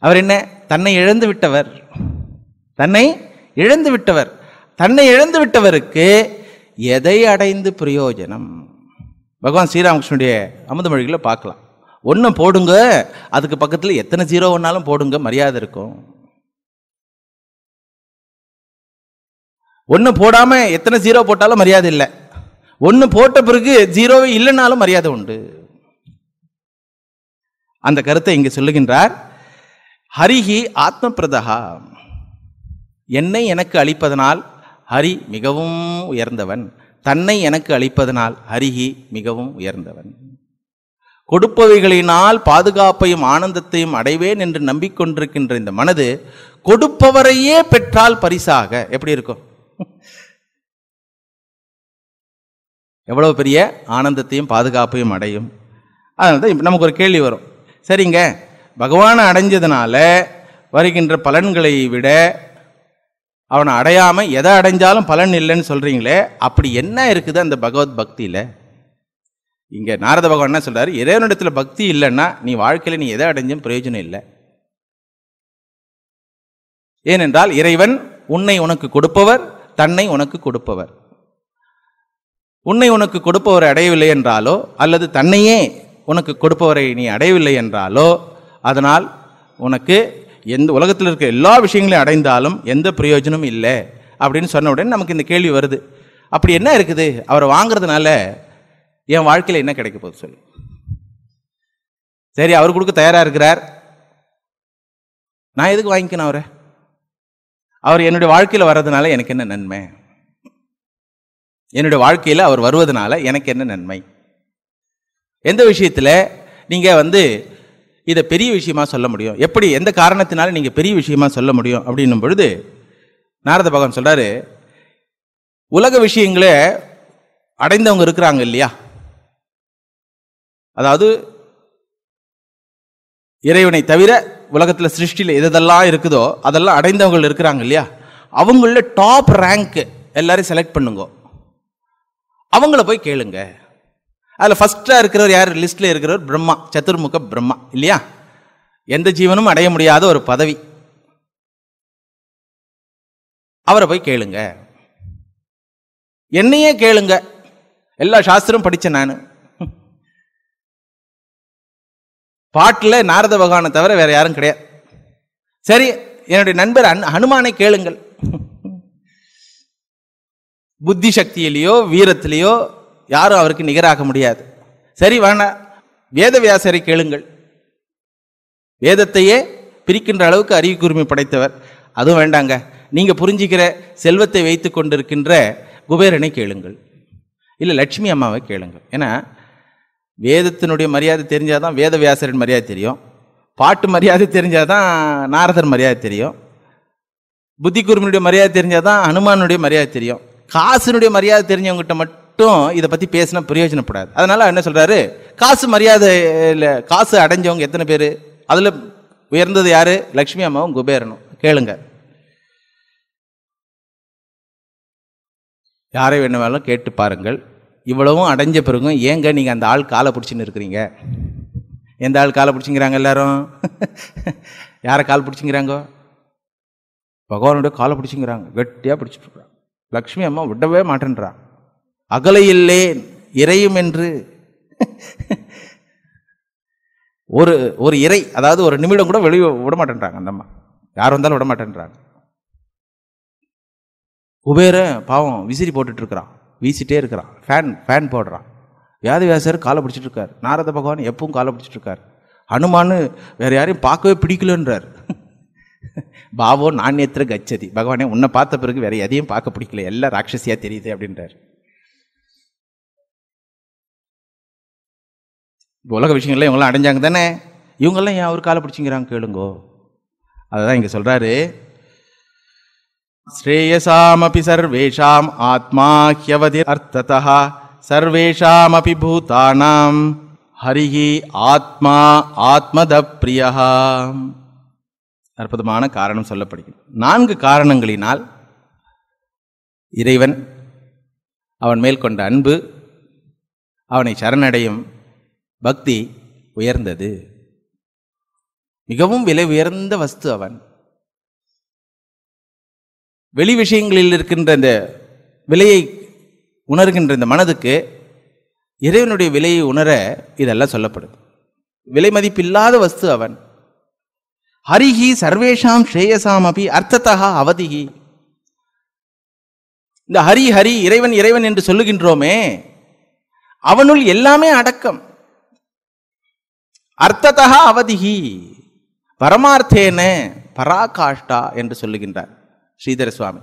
அவர் என்ன தன்னை இழந்து விட்டவர் தன்னை இழந்து விட்டவர் தன்னை இழந்து விட்டவருக்கு எதை அடைந்து பிரயோஜனம் பகவான் ஸ்ரீராமகிருஷ்ணனுடைய அமுதமொழிகளை பார்க்கலாம் ஒன்று போடுங்க அதுக்கு பக்கத்தில் எத்தனை ஜீரோ ஒன்னாலும் போடுங்க மரியாதை இருக்கும் ஒன்று போடாமல் எத்தனை ஜீரோ போட்டாலும் மரியாதை இல்லை ஒன்று போட்ட பிறகு ஜீரோவே இல்லைனாலும் மரியாதை உண்டு அந்த கருத்தை இங்கே சொல்லுகின்றார் ஹரிஹி ஆத்மபிரதா என்னை எனக்கு அளிப்பதனால் ஹரி மிகவும் உயர்ந்தவன் தன்னை எனக்கு அளிப்பதனால் ஹரிஹி மிகவும் உயர்ந்தவன் கொடுப்பவைகளினால் பாதுகாப்பையும் ஆனந்தத்தையும் அடைவேன் என்று நம்பிக்கொண்டிருக்கின்ற இந்த மனது கொடுப்பவரையே பெற்றால் பரிசாக எப்படி இருக்கும் எவ்வளவு பெரிய ஆனந்தத்தையும் பாதுகாப்பையும் அடையும் அதனால தான் நமக்கு ஒரு கேள்வி வரும் சரிங்க பகவான் அடைஞ்சதுனால வருகின்ற பலன்களை விட அவனை அடையாமல் எதை அடைஞ்சாலும் பலன் இல்லைன்னு சொல்கிறீங்களே அப்படி என்ன இருக்குது அந்த பகவத் பக்தியில் இங்கே நாரத பகவான் என்ன சொல்கிறார் இறைவனிடத்தில் பக்தி இல்லைன்னா நீ வாழ்க்கையில் நீ எதை அடைஞ்சும் பிரயோஜனம் இல்லை ஏனென்றால் இறைவன் உன்னை உனக்கு கொடுப்பவர் தன்னை உனக்கு கொடுப்பவர் உன்னை உனக்கு கொடுப்பவரை அடையவில்லை என்றாலோ அல்லது தன்னையே உனக்கு கொடுப்பவரை நீ அடையவில்லை என்றாலோ அதனால் உனக்கு எந்த உலகத்தில் இருக்க எல்லா விஷயங்களையும் அடைந்தாலும் எந்த பிரயோஜனமும் இல்லை அப்படின்னு சொன்ன உடனே நமக்கு இந்த கேள்வி வருது அப்படி என்ன இருக்குது அவரை வாங்குறதுனால என் வாழ்க்கையில் என்ன கிடைக்க போகுது சொல்லு சரி அவர் கொடுக்க தயாராக இருக்கிறார் நான் எதுக்கு வாங்கிக்கணும் அவரை அவர் என்னுடைய வாழ்க்கையில் வர்றதுனால எனக்கு என்ன நன்மை என்னுடைய வாழ்க்கையில் அவர் வருவதனால எனக்கு என்ன நன்மை எந்த விஷயத்தில் நீங்கள் வந்து இதை பெரிய விஷயமா சொல்ல முடியும் எப்படி எந்த காரணத்தினாலும் நீங்கள் பெரிய விஷயமா சொல்ல முடியும் அப்படின்னும் பொழுது நாரத பகவான் சொல்கிறாரு உலக விஷயங்களே அடைந்தவங்க இருக்கிறாங்க இல்லையா அதாவது இறைவனை தவிர உலகத்தில் சிருஷ்டியில் எதெல்லாம் இருக்குதோ அதெல்லாம் அடைந்தவங்க இருக்கிறாங்க இல்லையா அவங்கள டாப் ரேங்க்கு எல்லாரையும் செலக்ட் பண்ணுங்க அவங்கள போய் கேளுங்க அதில் ஃபஸ்ட்டாக இருக்கிறவர் யார் லிஸ்ட்டில் இருக்கிறவர் பிரம்மா சத்துர்முக பிரம்மா இல்லையா எந்த ஜீவனும் அடைய முடியாத ஒரு பதவி அவரை போய் கேளுங்க என்னையே கேளுங்க எல்லா சாஸ்திரம் படித்தேன் நான் பாட்டில் நாரத பகவானை தவிர வேற யாரும் கிடையாது சரி என்னுடைய நண்பர் அன் ஹனுமானை கேளுங்கள் புத்தி சக்தியிலேயோ வீரத்திலேயோ யாரும் அவருக்கு நிகராக முடியாது சரி வேணா வேதவியாசரை கேளுங்கள் வேதத்தையே பிரிக்கின்ற அளவுக்கு அறிவுக்குரிமை படைத்தவர் அதுவும் வேண்டாங்க நீங்கள் புரிஞ்சுக்கிற செல்வத்தை வைத்து கொண்டிருக்கின்ற குபேரனை கேளுங்கள் இல்லை லட்சுமி அம்மாவை கேளுங்கள் ஏன்னா வேதத்தினுடைய மரியாதை தெரிஞ்சால் தான் வேதவியாசரின் மரியாதை தெரியும் பாட்டு மரியாதை தெரிஞ்சால் தான் நாரதர் மரியாதை தெரியும் புத்தி குருமனுடைய மரியாதை தெரிஞ்சால் தான் மரியாதை தெரியும் காசுனுடைய மரியாதை தெரிஞ்சவங்ககிட்ட மட்டும் மட்டும் இதை பற்றி பேசினா பிரயோஜனப்படாது அதனால் என்ன சொல்கிறாரு காசு மரியாதை இல்லை காசு அடைஞ்சவங்க எத்தனை பேர் அதில் உயர்ந்தது யார் லக்ஷ்மி அம்மாவும் குபேரனும் கேளுங்க யாரை வேணுமாலும் கேட்டு பாருங்கள் இவ்வளவும் அடைஞ்ச பிறகும் ஏங்க நீங்கள் அந்த ஆள் காலை பிடிச்சின்னு இருக்கிறீங்க எந்த ஆள் காலை பிடிச்சிங்கிறாங்க எல்லாரும் யாரை கால் பிடிச்சிங்கிறாங்கோ பகவானுடைய காலை பிடிச்சிங்கிறாங்க பிடிச்சிட்டு பிடிச்சிட்ருக்குறாங்க லக்ஷ்மி அம்மா விடவே மாட்டேன்றான் அகலையில்லேன் இறையும் என்று ஒரு ஒரு இறை அதாவது ஒரு நிமிடம் கூட வெளியே விட மாட்டேன்றாங்க அந்த அம்மா யார் வந்தாலும் விட மாட்டேன்றாங்க குபேர பாவம் விசிறி போட்டுட்டு இருக்கிறான் வீசிட்டே இருக்கிறான் ஃபேன் ஃபேன் போடுறான் வியாதிவியாசர் காலை பிடிச்சிட்டு இருக்கார் நாரத பகவான் எப்பவும் காலை பிடிச்சிட்டு இருக்கார் ஹனுமான் வேற யாரையும் பார்க்கவே பிடிக்கலன்றார் பாவோ நாணயத்திர கச்சதி பகவானே உன்னை பார்த்த பிறகு வேறு எதையும் பார்க்க பிடிக்கல எல்லாம் ராட்சசியாக தெரியுது அப்படின்றார் உலக விஷயங்கள்ல இவங்கெல்லாம் அடைஞ்சாங்க தானே இவங்கெல்லாம் ஏன் அவர் காலை பிடிச்சிங்கிறாங்க கேளுங்கோ அதுதான் இங்கே சொல்கிறாரு ஸ்ரேயசாமபி சர்வேஷாம் ஆத்மா ஹியவதி அர்த்ததா சர்வேஷாமபி பூதானாம் ஹரிஹி ஆத்மா ஆத்மத பிரியா அற்புதமான காரணம் சொல்லப்படுகிறது நான்கு காரணங்களினால் இறைவன் அவன் மேல் கொண்ட அன்பு அவனை சரணடையும் பக்தி உயர்ந்தது மிகவும் விலை உயர்ந்த வஸ்து அவன் வெளி விஷயங்களில் இருக்கின்ற இந்த விலையை உணர்கின்ற இந்த மனதுக்கு இறைவனுடைய விலையை உணர இதெல்லாம் சொல்லப்படும் விலை மதிப்பில்லாத வஸ்து அவன் ஹரிஹி சர்வேஷாம் ஸ்ரேயசாம் அபி அர்த்தத்தகா அவதிகி இந்த ஹரி ஹரி இறைவன் இறைவன் என்று சொல்லுகின்றோமே அவனுள் எல்லாமே அடக்கம் அர்த்ததா அவதிகி பரமார்த்தேன பராகாஷ்டா என்று சொல்லுகின்றார் ஸ்ரீதர சுவாமி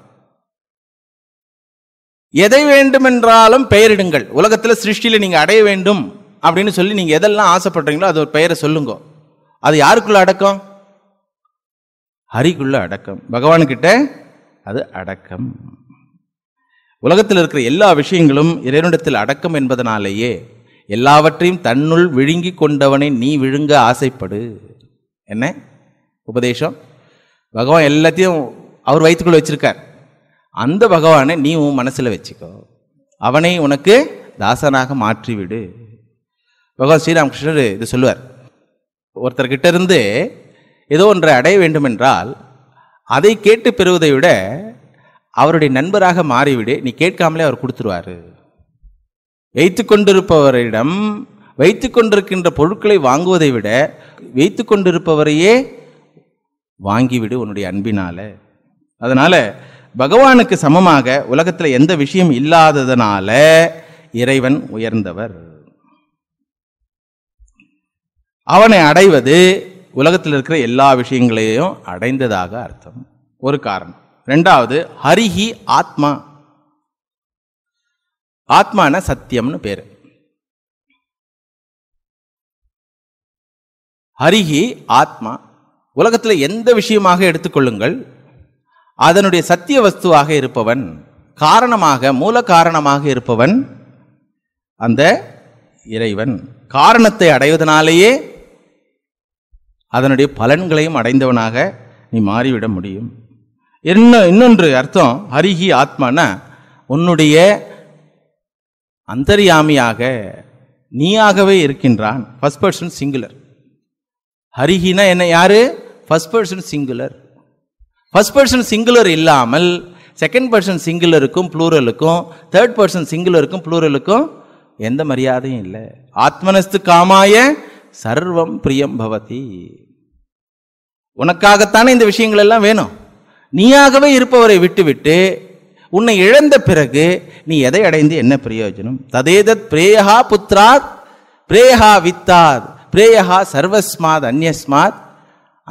எதை வேண்டுமென்றாலும் பெயரிடுங்கள் உலகத்தில் சிருஷ்டியில் நீங்கள் அடைய வேண்டும் அப்படின்னு சொல்லி நீங்கள் எதெல்லாம் ஆசைப்படுறீங்களோ அது ஒரு பெயரை சொல்லுங்க அது யாருக்குள்ள அடக்கம் ஹரிக்குள்ள அடக்கம் பகவான்கிட்ட அது அடக்கம் உலகத்தில் இருக்கிற எல்லா விஷயங்களும் இறைவனிடத்தில் அடக்கம் என்பதனாலேயே எல்லாவற்றையும் தன்னுள் விழுங்கி கொண்டவனை நீ விழுங்க ஆசைப்படு என்ன உபதேசம் பகவான் எல்லாத்தையும் அவர் வயிற்றுக்குள்ளே வச்சிருக்கார் அந்த பகவானை நீ உன் மனசில் வச்சுக்கோ அவனை உனக்கு தாசனாக மாற்றிவிடு பகவான் ஸ்ரீராமகிருஷ்ணர் இது சொல்லுவார் ஒருத்தர்கிட்ட இருந்து ஏதோ ஒன்றை அடைய வேண்டுமென்றால் அதை கேட்டு பெறுவதை விட அவருடைய நண்பராக மாறிவிடு நீ கேட்காமலே அவர் கொடுத்துருவாரு வைத்து கொண்டிருப்பவரிடம் வைத்து கொண்டிருக்கின்ற பொருட்களை வாங்குவதை விட வைத்து கொண்டிருப்பவரையே வாங்கிவிடு உன்னுடைய அன்பினால் அதனால் பகவானுக்கு சமமாக உலகத்தில் எந்த விஷயம் இல்லாததுனால இறைவன் உயர்ந்தவர் அவனை அடைவது உலகத்தில் இருக்கிற எல்லா விஷயங்களையும் அடைந்ததாக அர்த்தம் ஒரு காரணம் ரெண்டாவது ஹரிஹி ஆத்மா ஆத்மான சத்தியம்னு பேர் ஹரிஹி ஆத்மா உலகத்தில் எந்த விஷயமாக எடுத்துக்கொள்ளுங்கள் அதனுடைய சத்திய வஸ்துவாக இருப்பவன் காரணமாக மூல காரணமாக இருப்பவன் அந்த இறைவன் காரணத்தை அடைவதனாலேயே அதனுடைய பலன்களையும் அடைந்தவனாக நீ மாறிவிட முடியும் இன்னும் இன்னொன்று அர்த்தம் ஹரிஹி ஆத்மானா உன்னுடைய அந்தரியாமியாக நீயாகவே இருக்கின்றான் ஃபஸ்ட் பர்சன் சிங்குலர் ஹரிஹினா என்ன யாரு first person singular first person singular இல்லாமல் செகண்ட் பர்சன் சிங்குலருக்கும் ப்ளூரலுக்கும் தேர்ட் பர்சன் சிங்குலருக்கும் ப்ளூரலுக்கும் எந்த மரியாதையும் இல்லை ஆத்மனஸ்து காமாய சர்வம் பிரியம் பவதி உனக்காகத்தானே இந்த விஷயங்கள் எல்லாம் வேணும் நீயாகவே இருப்பவரை விட்டுவிட்டு உன்னை இழந்த பிறகு நீ எதை அடைந்து என்ன பிரயோஜனம் ததேதத் பிரேயகா புத்திராத் பிரேயகா வித்தாத் பிரேயகா சர்வஸ்மாத் அந்யஸ்மாத்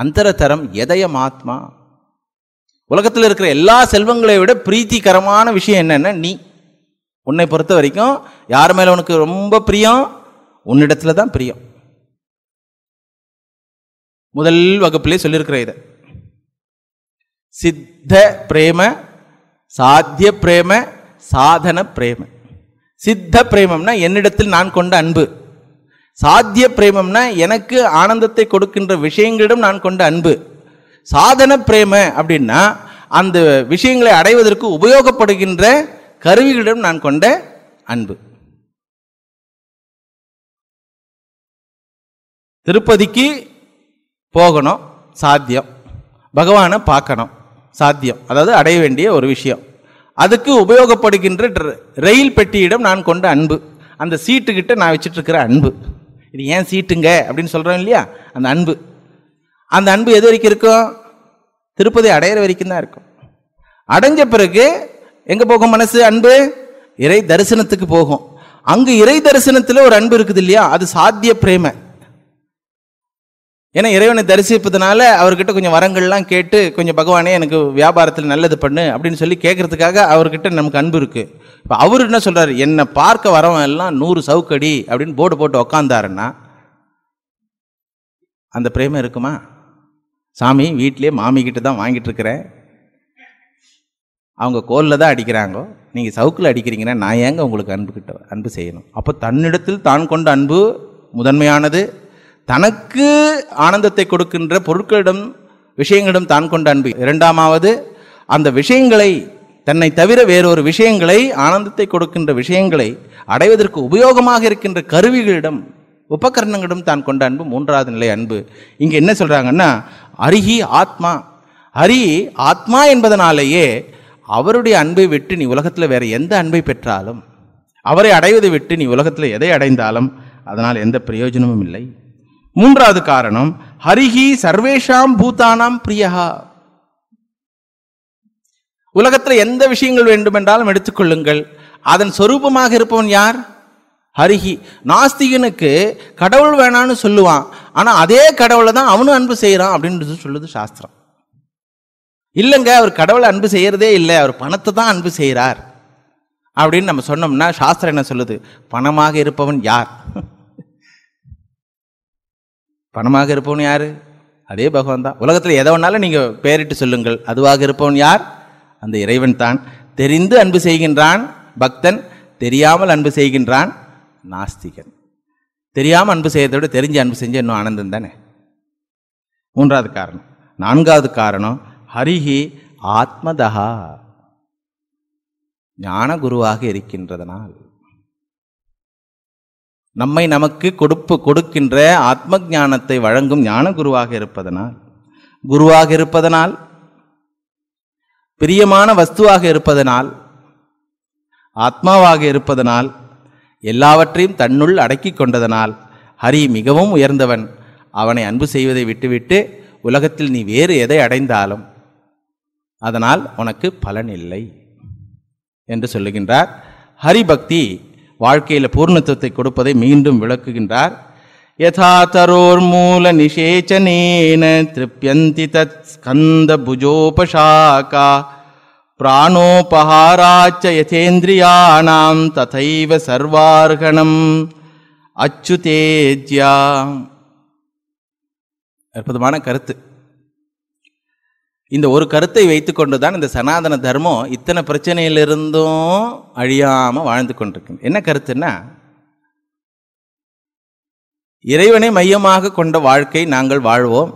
அந்தரதரம் எதயம் ஆத்மா உலகத்தில் இருக்கிற எல்லா செல்வங்களை விட பிரீத்திகரமான விஷயம் என்னென்னா நீ உன்னை பொறுத்த வரைக்கும் யார் மேலே உனக்கு ரொம்ப பிரியம் உன்னிடத்துல தான் பிரியம் முதல் வகுப்பிலே சொல்லியிருக்கிற இதை சித்த பிரேம சாத்திய பிரேம சாதன பிரேம சித்த பிரேமம்னா என்னிடத்தில் நான் கொண்ட அன்பு சாத்திய பிரேமம்னா எனக்கு ஆனந்தத்தை கொடுக்கின்ற விஷயங்களிடம் நான் கொண்ட அன்பு சாதன பிரேம அப்படின்னா அந்த விஷயங்களை அடைவதற்கு உபயோகப்படுகின்ற கருவிகளிடம் நான் கொண்ட அன்பு திருப்பதிக்கு போகணும் சாத்தியம் பகவானை பார்க்கணும் சாத்தியம் அதாவது அடைய வேண்டிய ஒரு விஷயம் அதுக்கு உபயோகப்படுகின்ற ரயில் பெட்டியிடம் நான் கொண்ட அன்பு அந்த சீட்டுக்கிட்ட நான் வச்சிட்ருக்கிற அன்பு இது ஏன் சீட்டுங்க அப்படின்னு சொல்கிறோம் இல்லையா அந்த அன்பு அந்த அன்பு எது வரைக்கும் இருக்கும் திருப்பதி அடையிற வரைக்கும் தான் இருக்கும் அடைஞ்ச பிறகு எங்கே போகும் மனசு அன்பு இறை தரிசனத்துக்கு போகும் அங்கு இறை தரிசனத்தில் ஒரு அன்பு இருக்குது இல்லையா அது சாத்திய பிரேமை ஏன்னா இறைவனை தரிசிப்பதுனால அவர்கிட்ட கொஞ்சம் வரங்கள்லாம் கேட்டு கொஞ்சம் பகவானே எனக்கு வியாபாரத்தில் நல்லது பண்ணு அப்படின்னு சொல்லி கேட்கறதுக்காக அவர்கிட்ட நமக்கு அன்பு இருக்குது இப்போ அவர் என்ன சொல்கிறார் என்னை பார்க்க வரவன் எல்லாம் நூறு சவுக்கடி அப்படின்னு போர்டு போட்டு உக்காந்தாருன்னா அந்த பிரேமை இருக்குமா சாமி வீட்டிலே மாமிக்கிட்ட தான் வாங்கிட்டு இருக்கிறேன் அவங்க கோலில் தான் அடிக்கிறாங்க நீங்கள் சவுக்கில் அடிக்கிறீங்கன்னா நான் ஏங்க உங்களுக்கு அன்புக்கிட்ட அன்பு செய்யணும் அப்போ தன்னிடத்தில் தான் கொண்ட அன்பு முதன்மையானது தனக்கு ஆனந்தத்தை கொடுக்கின்ற பொருட்களிடம் விஷயங்களிடம் தான் கொண்ட அன்பு இரண்டாமாவது அந்த விஷயங்களை தன்னை தவிர வேறொரு விஷயங்களை ஆனந்தத்தை கொடுக்கின்ற விஷயங்களை அடைவதற்கு உபயோகமாக இருக்கின்ற கருவிகளிடம் உபகரணங்களிடம் தான் கொண்ட அன்பு மூன்றாவது நிலை அன்பு இங்கே என்ன சொல்கிறாங்கன்னா அருகி ஆத்மா அரி ஆத்மா என்பதனாலேயே அவருடைய அன்பை விட்டு நீ உலகத்தில் வேறு எந்த அன்பை பெற்றாலும் அவரை அடைவதை விட்டு நீ உலகத்தில் எதை அடைந்தாலும் அதனால் எந்த பிரயோஜனமும் இல்லை மூன்றாவது காரணம் ஹரிஹி சர்வேஷாம் பூதானாம் பிரியகா உலகத்தில் எந்த விஷயங்கள் வேண்டுமென்றாலும் எடுத்துக்கொள்ளுங்கள் அதன் சொரூபமாக இருப்பவன் யார் ஹரிஹி நாஸ்திகனுக்கு கடவுள் வேணான்னு சொல்லுவான் ஆனால் அதே கடவுளை தான் அவனும் அன்பு செய்கிறான் அப்படின்றது சொல்லுது சாஸ்திரம் இல்லைங்க அவர் கடவுளை அன்பு செய்கிறதே இல்லை அவர் பணத்தை தான் அன்பு செய்கிறார் அப்படின்னு நம்ம சொன்னோம்னா சாஸ்திரம் என்ன சொல்லுது பணமாக இருப்பவன் யார் பணமாக இருப்பவன் யார் அதே பகவான் தான் உலகத்தில் எதை ஒன்றாலும் நீங்கள் பேரிட்டு சொல்லுங்கள் அதுவாக இருப்பவன் யார் அந்த இறைவன் தான் தெரிந்து அன்பு செய்கின்றான் பக்தன் தெரியாமல் அன்பு செய்கின்றான் நாஸ்திகன் தெரியாமல் அன்பு செய்கிறத விட தெரிஞ்சு அன்பு செஞ்சு இன்னும் ஆனந்தம் தானே மூன்றாவது காரணம் நான்காவது காரணம் ஹரிஹி ஆத்மதா ஞான குருவாக இருக்கின்றதனால் நம்மை நமக்கு கொடுப்பு கொடுக்கின்ற ஆத்ம ஞானத்தை வழங்கும் ஞான குருவாக இருப்பதனால் குருவாக இருப்பதனால் பிரியமான வஸ்துவாக இருப்பதனால் ஆத்மாவாக இருப்பதனால் எல்லாவற்றையும் தன்னுள் அடக்கி கொண்டதனால் ஹரி மிகவும் உயர்ந்தவன் அவனை அன்பு செய்வதை விட்டுவிட்டு உலகத்தில் நீ வேறு எதை அடைந்தாலும் அதனால் உனக்கு பலன் இல்லை என்று சொல்லுகின்றார் ஹரிபக்தி வாழ்க்கையில் பூர்ணத்துவத்தை கொடுப்பதை மீண்டும் விளக்குகின்றார் யதாதரோர் மூல நிஷேச்சனேன திருப்பியந்தி தத் ஸ்கந்த புஜோபசாகா பிராணோபஹாராச்ச யதேந்திரியானாம் ததைவ சர்வார்கணம் அச்சுதேஜ்யா அற்புதமான கருத்து இந்த ஒரு கருத்தை வைத்துக்கொண்டு தான் இந்த சனாதன தர்மம் இத்தனை பிரச்சனையிலிருந்தும் அழியாமல் வாழ்ந்து கொண்டிருக்கு என்ன கருத்துன்னா இறைவனை மையமாக கொண்ட வாழ்க்கை நாங்கள் வாழ்வோம்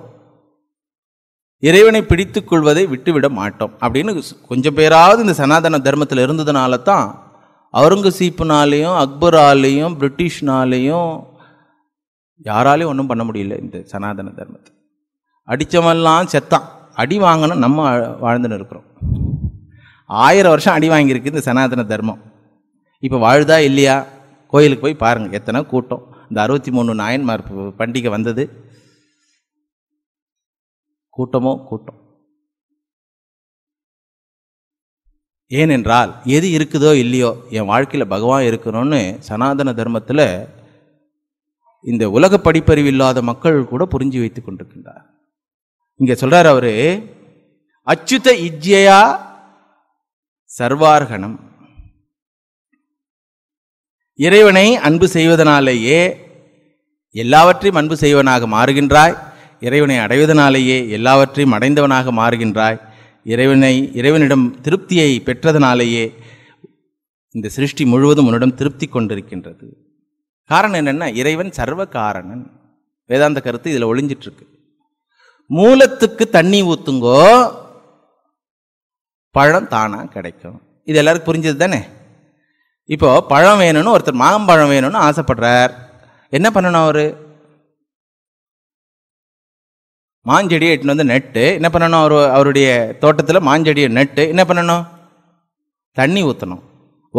இறைவனை பிடித்து கொள்வதை விட்டுவிட மாட்டோம் அப்படின்னு கொஞ்சம் பேராவது இந்த சனாதன தர்மத்தில் இருந்ததுனால தான் அவுரங்கசீப்புனாலேயும் அக்பராலேயும் பிரிட்டிஷ்னாலேயும் யாராலையும் ஒன்றும் பண்ண முடியல இந்த சனாதன தர்மத்தை அடித்தவெல்லாம் செத்தான் அடி வாங்கணும் நம்ம வாழ்ந்துன்னு இருக்கிறோம் ஆயிரம் வருஷம் அடி வாங்கியிருக்கு இந்த சனாதன தர்மம் இப்போ வாழுதா இல்லையா கோயிலுக்கு போய் பாருங்கள் எத்தனை கூட்டம் இந்த அறுபத்தி மூணு நாயன்மார் பண்டிகை வந்தது கூட்டமோ கூட்டம் ஏனென்றால் எது இருக்குதோ இல்லையோ என் வாழ்க்கையில் பகவான் இருக்கணும்னு சனாதன தர்மத்தில் இந்த உலக படிப்பறிவு இல்லாத மக்கள் கூட புரிஞ்சு வைத்து கொண்டிருக்கின்றார் இங்க சொல்றார் அவரு அச்சுத இஜ்யா சர்வார்கணம் இறைவனை அன்பு செய்வதனாலேயே எல்லாவற்றையும் அன்பு செய்வனாக மாறுகின்றாய் இறைவனை அடைவதனாலேயே எல்லாவற்றையும் அடைந்தவனாக மாறுகின்றாய் இறைவனை இறைவனிடம் திருப்தியை பெற்றதனாலேயே இந்த சிருஷ்டி முழுவதும் உன்னிடம் திருப்தி கொண்டிருக்கின்றது காரணம் என்னென்னா இறைவன் சர்வ காரணன் வேதாந்த கருத்து இதில் ஒளிஞ்சிட்ருக்கு மூலத்துக்கு தண்ணி ஊற்றுங்கோ பழம் தானாக கிடைக்கும் இது எல்லாருக்கும் புரிஞ்சது தானே இப்போது பழம் வேணும்னு ஒருத்தர் மாம்பழம் வேணும்னு ஆசைப்படுறார் என்ன பண்ணணும் அவர் மாஞ்செடியை எட்டுன்னு வந்து நெட்டு என்ன பண்ணணும் அவர் அவருடைய தோட்டத்தில் மாஞ்செடியை நெட்டு என்ன பண்ணணும் தண்ணி ஊற்றணும்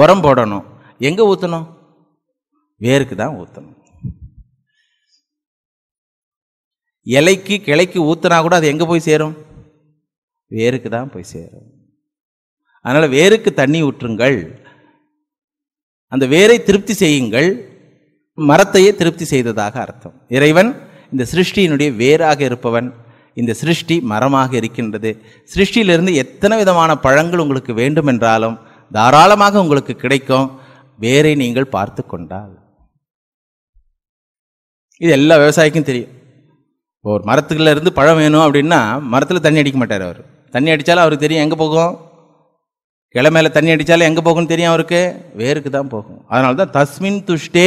உரம் போடணும் எங்கே ஊற்றணும் வேருக்கு தான் ஊற்றணும் இலைக்கு கிளைக்கு ஊத்துனா கூட அது எங்கே போய் சேரும் வேருக்கு தான் போய் சேரும் அதனால் வேருக்கு தண்ணி ஊற்றுங்கள் அந்த வேரை திருப்தி செய்யுங்கள் மரத்தையே திருப்தி செய்ததாக அர்த்தம் இறைவன் இந்த சிருஷ்டியினுடைய வேராக இருப்பவன் இந்த சிருஷ்டி மரமாக இருக்கின்றது சிருஷ்டியிலிருந்து எத்தனை விதமான பழங்கள் உங்களுக்கு வேண்டுமென்றாலும் தாராளமாக உங்களுக்கு கிடைக்கும் வேரை நீங்கள் பார்த்து கொண்டால் இது எல்லா விவசாயிக்கும் தெரியும் இப்போ ஒரு மரத்துக்குள்ளே இருந்து பழம் வேணும் அப்படின்னா மரத்தில் தண்ணி அடிக்க மாட்டார் அவர் தண்ணி அடித்தாலும் அவருக்கு தெரியும் எங்கே போகும் இலை மேலே தண்ணி அடித்தாலும் எங்கே போகும்னு தெரியும் அவருக்கு வேருக்கு தான் போகும் அதனால தான் தஸ்மின் துஷ்டே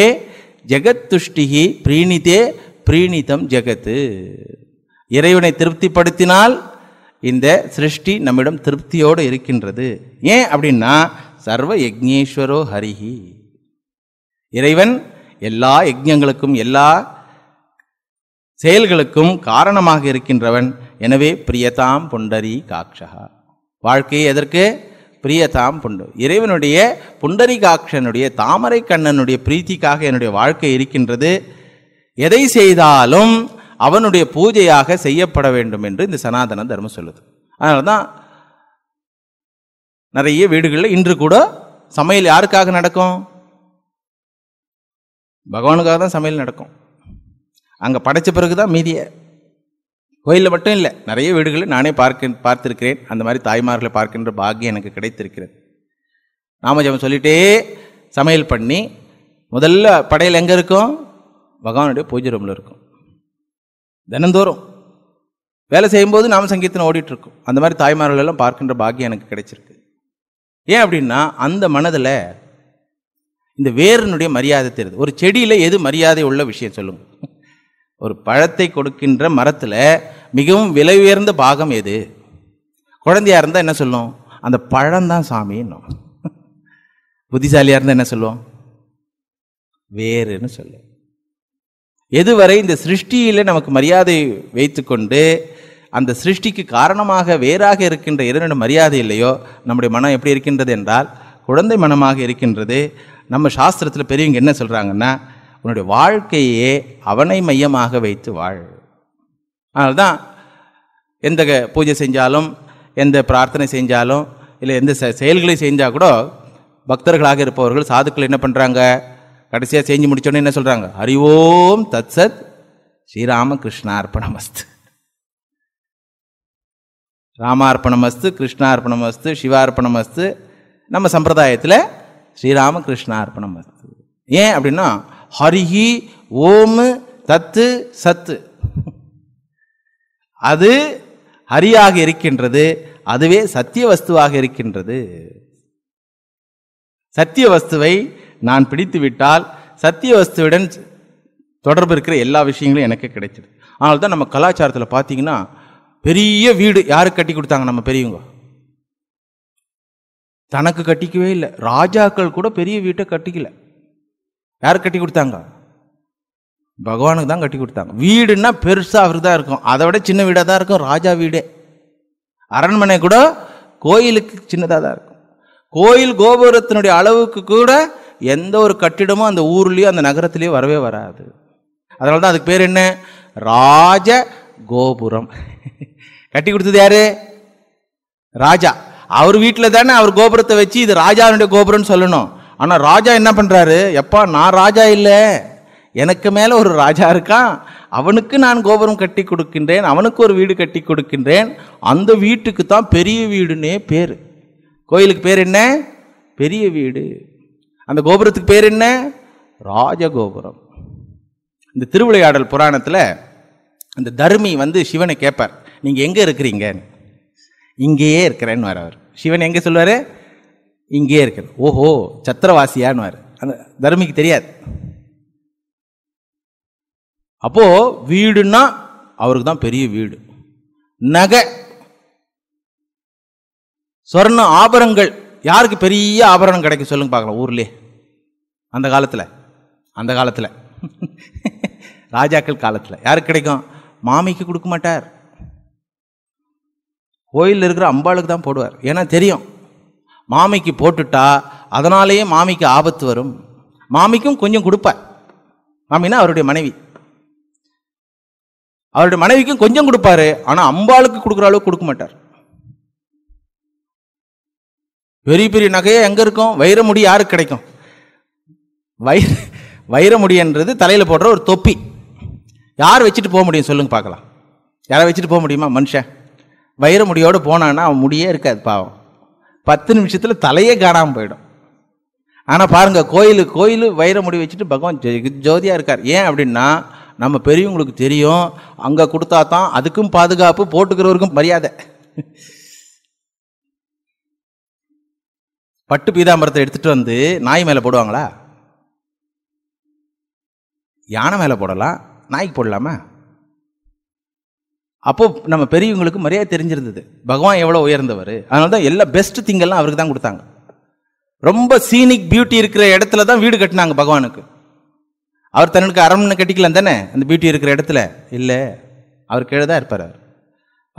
ஜெகத் துஷ்டிகி பிரீணித்தே பிரீணிதம் ஜெகத்து இறைவனை திருப்திப்படுத்தினால் இந்த சிருஷ்டி நம்மிடம் திருப்தியோடு இருக்கின்றது ஏன் அப்படின்னா சர்வ யக்ஞேஸ்வரோ ஹரிஹி இறைவன் எல்லா யஜ்யங்களுக்கும் எல்லா செயல்களுக்கும் காரணமாக இருக்கின்றவன் எனவே பிரியதாம் புண்டரி காக்ஷகா வாழ்க்கையை எதற்கு பிரியதாம் புண்டு இறைவனுடைய புண்டரிகாட்சனுடைய தாமரை கண்ணனுடைய பிரீத்திக்காக என்னுடைய வாழ்க்கை இருக்கின்றது எதை செய்தாலும் அவனுடைய பூஜையாக செய்யப்பட வேண்டும் என்று இந்த சனாதன தர்மம் சொல்லுது அதனால தான் நிறைய வீடுகளில் இன்று கூட சமையல் யாருக்காக நடக்கும் பகவானுக்காக தான் சமையல் நடக்கும் அங்கே படைத்த பிறகு தான் மீதியை கோயிலில் மட்டும் இல்லை நிறைய வீடுகளை நானே பார்க்க பார்த்துருக்கிறேன் அந்த மாதிரி தாய்மார்களை பார்க்கின்ற பாக்கியம் எனக்கு கிடைத்திருக்கிறது நாமஜபம் சொல்லிட்டே சமையல் பண்ணி முதல்ல படையில் எங்கே இருக்கும் பகவானுடைய பூஜை ரூமில் இருக்கும் தினந்தோறும் வேலை செய்யும்போது நாம சங்கீதம் ஓடிட்டுருக்கோம் அந்த மாதிரி தாய்மார்களெல்லாம் பார்க்கின்ற பாக்கியம் எனக்கு கிடைச்சிருக்கு ஏன் அப்படின்னா அந்த மனதில் இந்த வேரனுடைய மரியாதை தெரியுது ஒரு செடியில் எது மரியாதை உள்ள விஷயம் சொல்லுங்கள் ஒரு பழத்தை கொடுக்கின்ற மரத்தில் மிகவும் விலை உயர்ந்த பாகம் எது குழந்தையாக இருந்தால் என்ன சொல்லும் அந்த பழம்தான் சாமின்னும் புத்திசாலியாக இருந்தால் என்ன சொல்லுவோம் வேறுன்னு சொல்லு எதுவரை இந்த சிருஷ்டியில் நமக்கு மரியாதை வைத்துக்கொண்டு அந்த சிருஷ்டிக்கு காரணமாக வேறாக இருக்கின்ற இரண்டு மரியாதை இல்லையோ நம்முடைய மனம் எப்படி இருக்கின்றது என்றால் குழந்தை மனமாக இருக்கின்றது நம்ம சாஸ்திரத்தில் பெரியவங்க என்ன சொல்கிறாங்கன்னா உன்னுடைய வாழ்க்கையே அவனை மையமாக வைத்து வாழ் அதனால தான் எந்த பூஜை செஞ்சாலும் எந்த பிரார்த்தனை செஞ்சாலும் இல்லை எந்த செயல்களை செஞ்சால் கூட பக்தர்களாக இருப்பவர்கள் சாதுக்கள் என்ன பண்ணுறாங்க கடைசியாக செஞ்சு முடிச்சோன்னே என்ன சொல்கிறாங்க ஓம் தத் சத் அஸ்து அஸ்து கிருஷ்ணார்ப்பணம் அஸ்து சிவார்ப்பணம் அஸ்து நம்ம சம்பிரதாயத்தில் அஸ்து ஏன் அப்படின்னா ஹரிஹி ஓம் தத்து சத்து அது ஹரியாக இருக்கின்றது அதுவே சத்திய வஸ்துவாக இருக்கின்றது சத்திய வஸ்துவை நான் பிடித்துவிட்டால் சத்திய வஸ்துவுடன் தொடர்பு இருக்கிற எல்லா விஷயங்களும் எனக்கு கிடைச்சிது ஆனால் தான் நம்ம கலாச்சாரத்தில் பார்த்தீங்கன்னா பெரிய வீடு யாருக்கு கட்டி கொடுத்தாங்க நம்ம பெரியவங்க தனக்கு கட்டிக்கவே இல்லை ராஜாக்கள் கூட பெரிய வீட்டை கட்டிக்கலை யார் கட்டி கொடுத்தாங்க பகவானுக்கு தான் கட்டி கொடுத்தாங்க வீடுன்னா பெருசாக அவர் தான் இருக்கும் அதை விட சின்ன வீடாக தான் இருக்கும் ராஜா வீடே அரண்மனை கூட கோயிலுக்கு சின்னதாக தான் இருக்கும் கோயில் கோபுரத்தினுடைய அளவுக்கு கூட எந்த ஒரு கட்டிடமும் அந்த ஊர்லேயோ அந்த நகரத்துலேயோ வரவே வராது அதனால தான் அதுக்கு பேர் என்ன ராஜ கோபுரம் கட்டி கொடுத்தது யாரு ராஜா அவர் வீட்டில் தானே அவர் கோபுரத்தை வச்சு இது ராஜாவினுடைய கோபுரம்னு சொல்லணும் ஆனால் ராஜா என்ன பண்ணுறாரு எப்பா நான் ராஜா இல்லை எனக்கு மேலே ஒரு ராஜா இருக்கான் அவனுக்கு நான் கோபுரம் கட்டி கொடுக்கின்றேன் அவனுக்கு ஒரு வீடு கட்டி கொடுக்கின்றேன் அந்த வீட்டுக்கு தான் பெரிய வீடுன்னே பேர் கோயிலுக்கு பேர் என்ன பெரிய வீடு அந்த கோபுரத்துக்கு பேர் என்ன ராஜகோபுரம் இந்த திருவிளையாடல் புராணத்தில் அந்த தர்மி வந்து சிவனை கேட்பார் நீங்கள் எங்கே இருக்கிறீங்க இங்கேயே இருக்கிறேன்னு அவர் சிவன் எங்கே சொல்லுவார் இங்கே இருக்கிறது ஓஹோ சத்திரவாசியான்னு அந்த தர்மிக்கு தெரியாது அப்போது வீடுன்னா அவருக்கு தான் பெரிய வீடு நகை சொர்ண ஆபரணங்கள் யாருக்கு பெரிய ஆபரணம் கிடைக்கும் சொல்லுங்க பார்க்கலாம் ஊர்லேயே அந்த காலத்தில் அந்த காலத்தில் ராஜாக்கள் காலத்தில் யாருக்கு கிடைக்கும் மாமிக்கு கொடுக்க மாட்டார் கோயிலில் இருக்கிற அம்பாளுக்கு தான் போடுவார் ஏன்னா தெரியும் மாமிக்கு போட்டுட்டா அதனாலேயே மாமிக்கு ஆபத்து வரும் மாமிக்கும் கொஞ்சம் கொடுப்ப மாமின்னா அவருடைய மனைவி அவருடைய மனைவிக்கும் கொஞ்சம் கொடுப்பாரு ஆனால் அம்பாளுக்கு கொடுக்குற அளவுக்கு கொடுக்க மாட்டார் பெரிய பெரிய நகையே எங்கே இருக்கும் வைரமுடி யாருக்கு கிடைக்கும் வைர வைரமுடின்றது தலையில் போடுற ஒரு தொப்பி யார் வச்சுட்டு போக முடியும் சொல்லுங்க பார்க்கலாம் யாரை வச்சுட்டு போக முடியுமா மனுஷன் வைரமுடியோடு போனான்னா அவன் முடியே இருக்காது பாவம் பத்து நிமிஷத்தில் தலையே காணாமல் போயிடும் ஆனால் பாருங்கள் கோயில் கோயில் வைர முடி வச்சுட்டு பகவான் ஜோதியாக இருக்கார் ஏன் அப்படின்னா நம்ம பெரியவங்களுக்கு தெரியும் அங்கே கொடுத்தா தான் அதுக்கும் பாதுகாப்பு போட்டுக்கிறவருக்கும் மரியாதை பட்டு பீதாம்பரத்தை எடுத்துகிட்டு வந்து நாய் மேலே போடுவாங்களா யானை மேலே போடலாம் நாய்க்கு போடலாமா அப்போது நம்ம பெரியவங்களுக்கு மரியாதை தெரிஞ்சிருந்தது பகவான் எவ்வளோ உயர்ந்தவர் அதனால தான் எல்லா பெஸ்ட் திங்கெல்லாம் அவருக்கு தான் கொடுத்தாங்க ரொம்ப சீனிக் பியூட்டி இருக்கிற இடத்துல தான் வீடு கட்டினாங்க பகவானுக்கு அவர் தன்னுக்கு அரண்மனை கட்டிக்கலாம் தானே அந்த பியூட்டி இருக்கிற இடத்துல இல்லை அவர் கீழே தான் இருப்பார் அவர்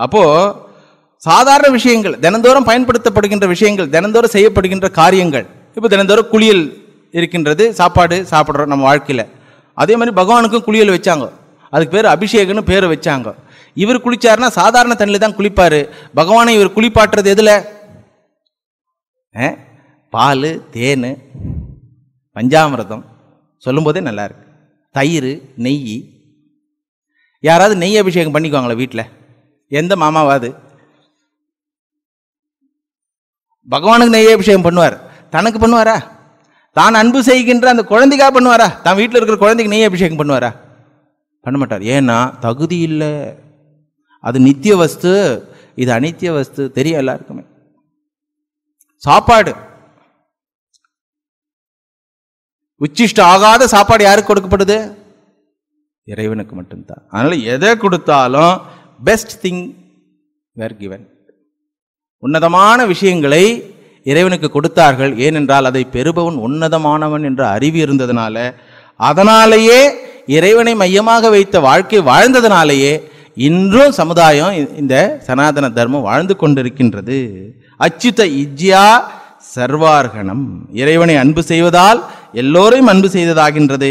அப்போது சாதாரண விஷயங்கள் தினந்தோறும் பயன்படுத்தப்படுகின்ற விஷயங்கள் தினந்தோறும் செய்யப்படுகின்ற காரியங்கள் இப்போ தினந்தோறும் குளியல் இருக்கின்றது சாப்பாடு சாப்பிட்றோம் நம்ம வாழ்க்கையில் அதே மாதிரி பகவானுக்கும் குளியல் வச்சாங்க அதுக்கு பேர் அபிஷேகன்னு பேர் வச்சாங்க இவர் குளிச்சாருன்னா சாதாரண தண்ணியில் தான் குளிப்பார் பகவானை இவர் குளிப்பாட்டுறது எதில் பால் தேன் பஞ்சாமிரதம் சொல்லும்போதே நல்லாயிருக்கு தயிர் நெய் யாராவது நெய் அபிஷேகம் பண்ணிக்குவாங்களா வீட்டில் எந்த மாமாவாது பகவானுக்கு நெய் அபிஷேகம் பண்ணுவார் தனக்கு பண்ணுவாரா தான் அன்பு செய்கின்ற அந்த குழந்தைக்காக பண்ணுவாரா தான் வீட்டில் இருக்கிற குழந்தைக்கு நெய் அபிஷேகம் பண்ணுவாரா பண்ண மாட்டார் ஏன்னா தகுதி இல்லை அது நித்திய வஸ்து இது அனித்திய வஸ்து தெரியும் எல்லாருக்குமே சாப்பாடு உச்சிஷ்டம் ஆகாத சாப்பாடு யாருக்கு கொடுக்கப்படுது இறைவனுக்கு மட்டும்தான் அதனால் எதை கொடுத்தாலும் பெஸ்ட் திங் வேர் கிவன் உன்னதமான விஷயங்களை இறைவனுக்கு கொடுத்தார்கள் ஏனென்றால் அதை பெறுபவன் உன்னதமானவன் என்ற அறிவு இருந்ததுனால அதனாலேயே இறைவனை மையமாக வைத்த வாழ்க்கை வாழ்ந்ததுனாலேயே இன்றும் சமுதாயம் இந்த சனாதன தர்மம் வாழ்ந்து கொண்டிருக்கின்றது அச்சுத இஜ்யா சர்வார்கணம் இறைவனை அன்பு செய்வதால் எல்லோரையும் அன்பு செய்ததாகின்றது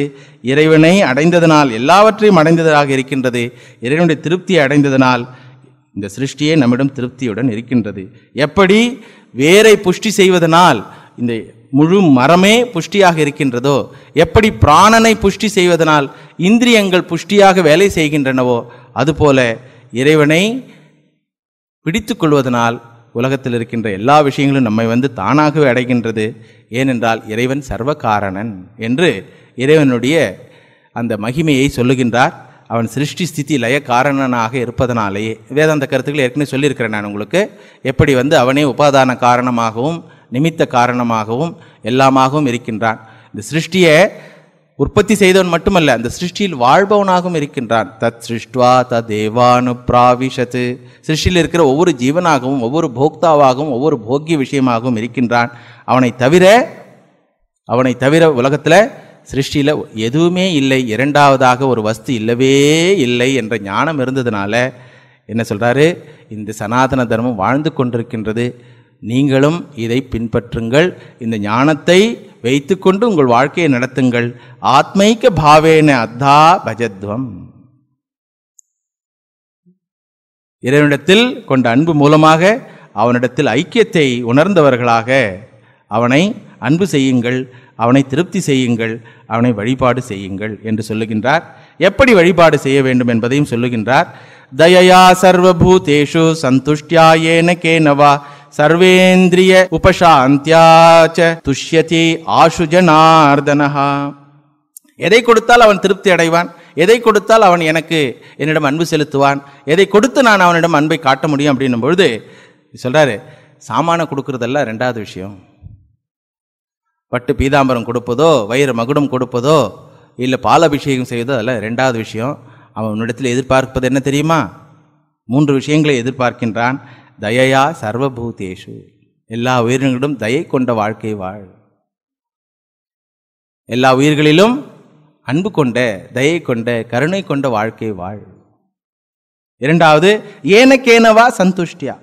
இறைவனை அடைந்ததனால் எல்லாவற்றையும் அடைந்ததாக இருக்கின்றது இறைவனுடைய திருப்தியை அடைந்ததனால் இந்த சிருஷ்டியே நம்மிடம் திருப்தியுடன் இருக்கின்றது எப்படி வேரை புஷ்டி செய்வதனால் இந்த முழு மரமே புஷ்டியாக இருக்கின்றதோ எப்படி பிராணனை புஷ்டி செய்வதனால் இந்திரியங்கள் புஷ்டியாக வேலை செய்கின்றனவோ அதுபோல இறைவனை பிடித்து கொள்வதனால் உலகத்தில் இருக்கின்ற எல்லா விஷயங்களும் நம்மை வந்து தானாகவே அடைகின்றது ஏனென்றால் இறைவன் சர்வ காரணன் என்று இறைவனுடைய அந்த மகிமையை சொல்லுகின்றார் அவன் சிருஷ்டி ஸ்திதி லய காரணனாக இருப்பதனாலேயே வேதாந்த கருத்துக்கள் ஏற்கனவே சொல்லியிருக்கிறேன் நான் உங்களுக்கு எப்படி வந்து அவனே உபாதான காரணமாகவும் நிமித்த காரணமாகவும் எல்லாமாகவும் இருக்கின்றான் இந்த சிருஷ்டியை உற்பத்தி செய்தவன் மட்டுமல்ல அந்த சிருஷ்டியில் வாழ்பவனாகவும் இருக்கின்றான் தத் சிருஷ்டுவா த தேவானு பிராவிஷத்து சிருஷ்டியில் இருக்கிற ஒவ்வொரு ஜீவனாகவும் ஒவ்வொரு போக்தாவாகவும் ஒவ்வொரு போக்கிய விஷயமாகவும் இருக்கின்றான் அவனை தவிர அவனை தவிர உலகத்தில் சிருஷ்டியில் எதுவுமே இல்லை இரண்டாவதாக ஒரு வஸ்து இல்லவே இல்லை என்ற ஞானம் இருந்ததுனால என்ன சொல்கிறாரு இந்த சனாதன தர்மம் வாழ்ந்து கொண்டிருக்கின்றது நீங்களும் இதை பின்பற்றுங்கள் இந்த ஞானத்தை வைத்துக்கொண்டு உங்கள் வாழ்க்கையை நடத்துங்கள் ஆத்மைக்க பாவேன அத்தா பஜத்வம் இறைவனிடத்தில் கொண்ட அன்பு மூலமாக அவனிடத்தில் ஐக்கியத்தை உணர்ந்தவர்களாக அவனை அன்பு செய்யுங்கள் அவனை திருப்தி செய்யுங்கள் அவனை வழிபாடு செய்யுங்கள் என்று சொல்லுகின்றார் எப்படி வழிபாடு செய்ய வேண்டும் என்பதையும் சொல்லுகின்றார் தயயா சர்வபூதேஷு கே கேனவா சர்வேந்திரிய உபசாந்தியாச்ச துஷ்யதி ஆஷு ஜனார்தனஹா எதை கொடுத்தால் அவன் திருப்தி அடைவான் எதை கொடுத்தால் அவன் எனக்கு என்னிடம் அன்பு செலுத்துவான் எதை கொடுத்து நான் அவனிடம் அன்பை காட்ட முடியும் அப்படின்னும் பொழுது சொல்கிறாரு சாமானை கொடுக்கறதெல்லாம் ரெண்டாவது விஷயம் பட்டு பீதாம்பரம் கொடுப்பதோ வயிறு மகுடம் கொடுப்பதோ இல்லை பால் அபிஷேகம் செய்வதோ அதெல்லாம் ரெண்டாவது விஷயம் அவன் உன்னிடத்தில் எதிர்பார்ப்பது என்ன தெரியுமா மூன்று விஷயங்களை எதிர்பார்க்கின்றான் தயையா சர்வபூதேஷு எல்லா உயிரினங்களிடம் தயை கொண்ட வாழ்க்கை வாழ் எல்லா உயிர்களிலும் அன்பு கொண்ட தயை கொண்ட கருணை கொண்ட வாழ்க்கை வாழ் இரண்டாவது ஏனக்கேனவா சந்துஷ்டியா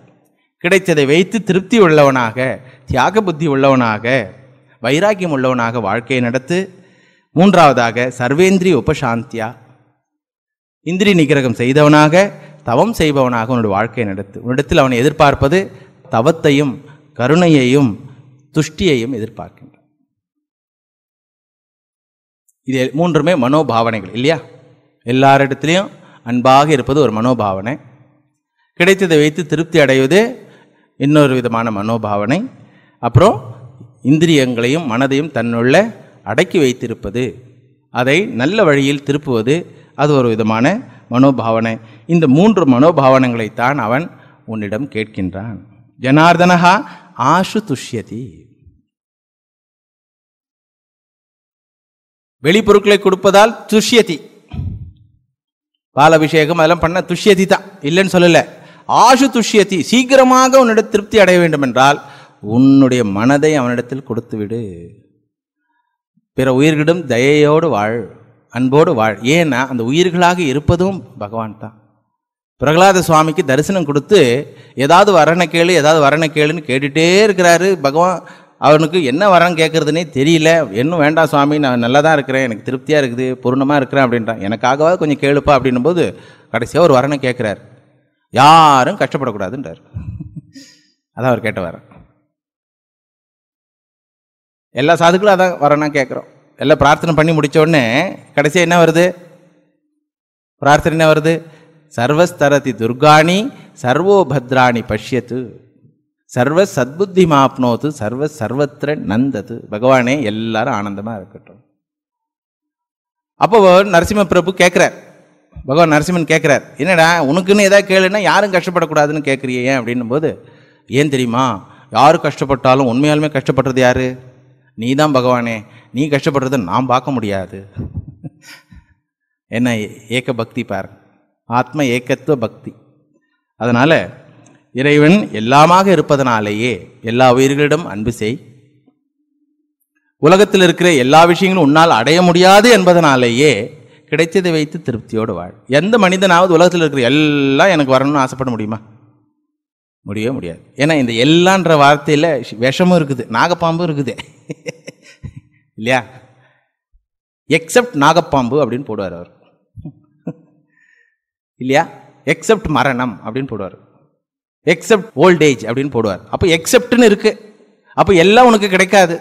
கிடைத்ததை வைத்து திருப்தி உள்ளவனாக தியாக புத்தி உள்ளவனாக வைராக்கியம் உள்ளவனாக வாழ்க்கையை நடத்து மூன்றாவதாக சர்வேந்திரி உபசாந்தியா இந்திரி நிகிரகம் செய்தவனாக தவம் செய்பவனாக உன்னுடைய வாழ்க்கையை நடத்து உன்னிடத்தில் அவனை எதிர்பார்ப்பது தவத்தையும் கருணையையும் துஷ்டியையும் எதிர்பார்க்கின்றான் இது மூன்றுமே மனோபாவனைகள் இல்லையா எல்லாரிடத்துலையும் அன்பாக இருப்பது ஒரு மனோபாவனை கிடைத்ததை வைத்து திருப்தி அடைவது இன்னொரு விதமான மனோபாவனை அப்புறம் இந்திரியங்களையும் மனதையும் தன்னுள்ள அடக்கி வைத்திருப்பது அதை நல்ல வழியில் திருப்புவது அது ஒரு விதமான மனோபாவனை இந்த மூன்று மனோபாவனைகளைத்தான் அவன் உன்னிடம் கேட்கின்றான் ஜனார்தனகா ஆசு துஷ்யதி வெளிப்பொருட்களை கொடுப்பதால் துஷ்யதி பாலபிஷேகம் அதெல்லாம் பண்ண துஷ்யதி தான் இல்லைன்னு சொல்லலை ஆசு துஷ்யதி சீக்கிரமாக உன்னிடம் திருப்தி அடைய வேண்டும் என்றால் உன்னுடைய மனதை அவனிடத்தில் கொடுத்துவிடு பிற உயிர்களிடம் தயையோடு வாழ் அன்போடு வாழ் ஏன்னா அந்த உயிர்களாக இருப்பதும் பகவான் தான் பிரகலாத சுவாமிக்கு தரிசனம் கொடுத்து ஏதாவது வரணை கேளு ஏதாவது வரணை கேளுன்னு கேட்டுகிட்டே இருக்கிறாரு பகவான் அவனுக்கு என்ன வரம் கேட்குறதுனே தெரியல என்னும் வேண்டாம் சுவாமி நான் நல்லா தான் இருக்கிறேன் எனக்கு திருப்தியாக இருக்குது பூர்ணமாக இருக்கிறேன் அப்படின்றான் எனக்காகவா கொஞ்சம் கேளுப்பா அப்படின்னும் போது கடைசியாக ஒரு வரனை கேட்குறாரு யாரும் கஷ்டப்படக்கூடாதுன்றார் அதான் அவர் கேட்ட வரேன் எல்லா சாதுக்களும் அதான் வரேன்னா கேட்குறோம் எல்லாம் பிரார்த்தனை பண்ணி உடனே கடைசியாக என்ன வருது பிரார்த்தனை என்ன வருது சர்வஸ்தரதி துர்காணி சர்வோபத்ராணி பஷ்யத்து சர்வ சத்புத்தி மாப்னோத்து சர்வ சர்வத்திர நந்தது பகவானே எல்லாரும் ஆனந்தமாக இருக்கட்டும் அப்போ நரசிம்ம பிரபு கேட்குறார் பகவான் நரசிம்மன் கேட்குறார் என்னடா உனக்குன்னு எதாவது கேளுன்னா யாரும் கஷ்டப்படக்கூடாதுன்னு கேட்குறியே ஏன் அப்படின்னும் போது ஏன் தெரியுமா யார் கஷ்டப்பட்டாலும் உண்மையாலுமே கஷ்டப்படுறது யார் நீ தான் பகவானே நீ கஷ்டப்படுறத நான் பார்க்க முடியாது என்ன ஏக்க பக்தி பார் ஆத்ம ஏக்கத்துவ பக்தி அதனால் இறைவன் எல்லாமாக இருப்பதனாலேயே எல்லா உயிர்களிடம் அன்பு செய் உலகத்தில் இருக்கிற எல்லா விஷயங்களும் உன்னால் அடைய முடியாது என்பதனாலேயே கிடைச்சதை வைத்து திருப்தியோடு வாழ் எந்த மனிதனாவது உலகத்தில் இருக்கிற எல்லாம் எனக்கு வரணும்னு ஆசைப்பட முடியுமா முடியவே முடியாது ஏன்னா இந்த எல்லான்ற வார்த்தையில் விஷமும் இருக்குது நாகப்பாம்பும் இருக்குது இல்லையா எக்ஸப்ட் நாகப்பாம்பு அப்படின்னு போடுவார் அவர் இல்லையா எக்ஸப்ட் மரணம் அப்படின்னு போடுவார் எக்ஸப்ட் ஓல்டேஜ் அப்படின்னு போடுவார் அப்போ எக்ஸப்ட்னு இருக்கு அப்போ எல்லாம் உனக்கு கிடைக்காது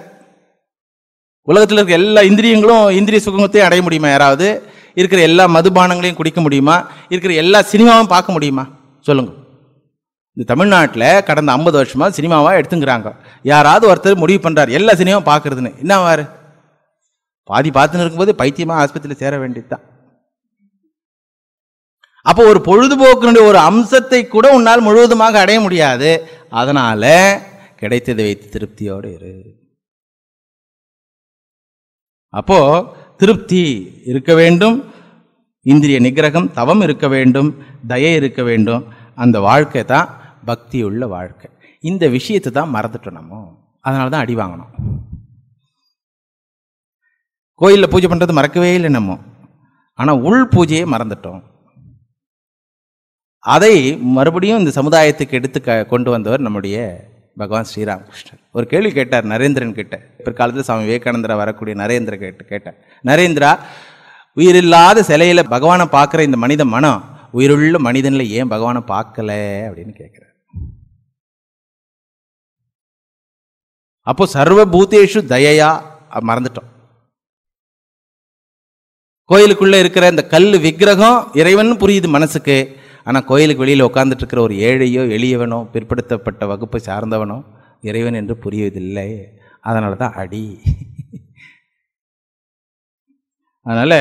உலகத்தில் இருக்க எல்லா இந்திரியங்களும் இந்திரிய சுகத்தையும் அடைய முடியுமா யாராவது இருக்கிற எல்லா மதுபானங்களையும் குடிக்க முடியுமா இருக்கிற எல்லா சினிமாவும் பார்க்க முடியுமா சொல்லுங்கள் இந்த தமிழ்நாட்டில் கடந்த ஐம்பது வருஷமாக சினிமாவாக எடுத்துங்கிறாங்க யாராவது ஒருத்தர் முடிவு பண்ணுறார் எல்லா சினிமாவும் பார்க்குறதுன்னு என்னவாரு பாதி பார்த்துன்னு இருக்கும்போது பைத்தியமாக ஆஸ்பத்திரியில் சேர வேண்டியது தான் அப்போ ஒரு பொழுதுபோக்கினுடைய ஒரு அம்சத்தை கூட உன்னால் முழுவதுமாக அடைய முடியாது அதனால் கிடைத்ததை வைத்து திருப்தியோடு இரு அப்போ திருப்தி இருக்க வேண்டும் இந்திரிய நிகிரகம் தவம் இருக்க வேண்டும் தயை இருக்க வேண்டும் அந்த வாழ்க்கை தான் பக்தியுள்ள வாழ்க்கை இந்த விஷயத்தை தான் மறந்துட்டோம் நம்ம அதனால தான் அடி வாங்கணும் கோயிலில் பூஜை பண்ணுறது மறக்கவே இல்லை நம்ம ஆனால் உள் பூஜையை மறந்துட்டோம் அதை மறுபடியும் இந்த சமுதாயத்துக்கு எடுத்து க கொண்டு வந்தவர் நம்முடைய பகவான் ஸ்ரீராமகிருஷ்ணன் ஒரு கேள்வி கேட்டார் நரேந்திரன் கிட்ட பிற்காலத்தில் சுவாமி விவேகானந்தரா வரக்கூடிய நரேந்திர கேட்டு கேட்டார் நரேந்திரா உயிரில்லாத சிலையில் பகவானை பார்க்குற இந்த மனித மனம் உயிருள்ள மனிதனில் ஏன் பகவானை பார்க்கல அப்படின்னு கேட்குறாரு அப்போ சர்வபூதேஷு தயையா மறந்துட்டோம் கோயிலுக்குள்ளே இருக்கிற இந்த கல் விக்கிரகம் இறைவன் புரியுது மனசுக்கு ஆனால் கோயிலுக்கு வெளியில் உட்காந்துட்டு இருக்கிற ஒரு ஏழையோ எளியவனோ பிற்படுத்தப்பட்ட வகுப்பை சார்ந்தவனோ இறைவன் என்று புரியவதில்லை அதனால தான் அடி அதனால்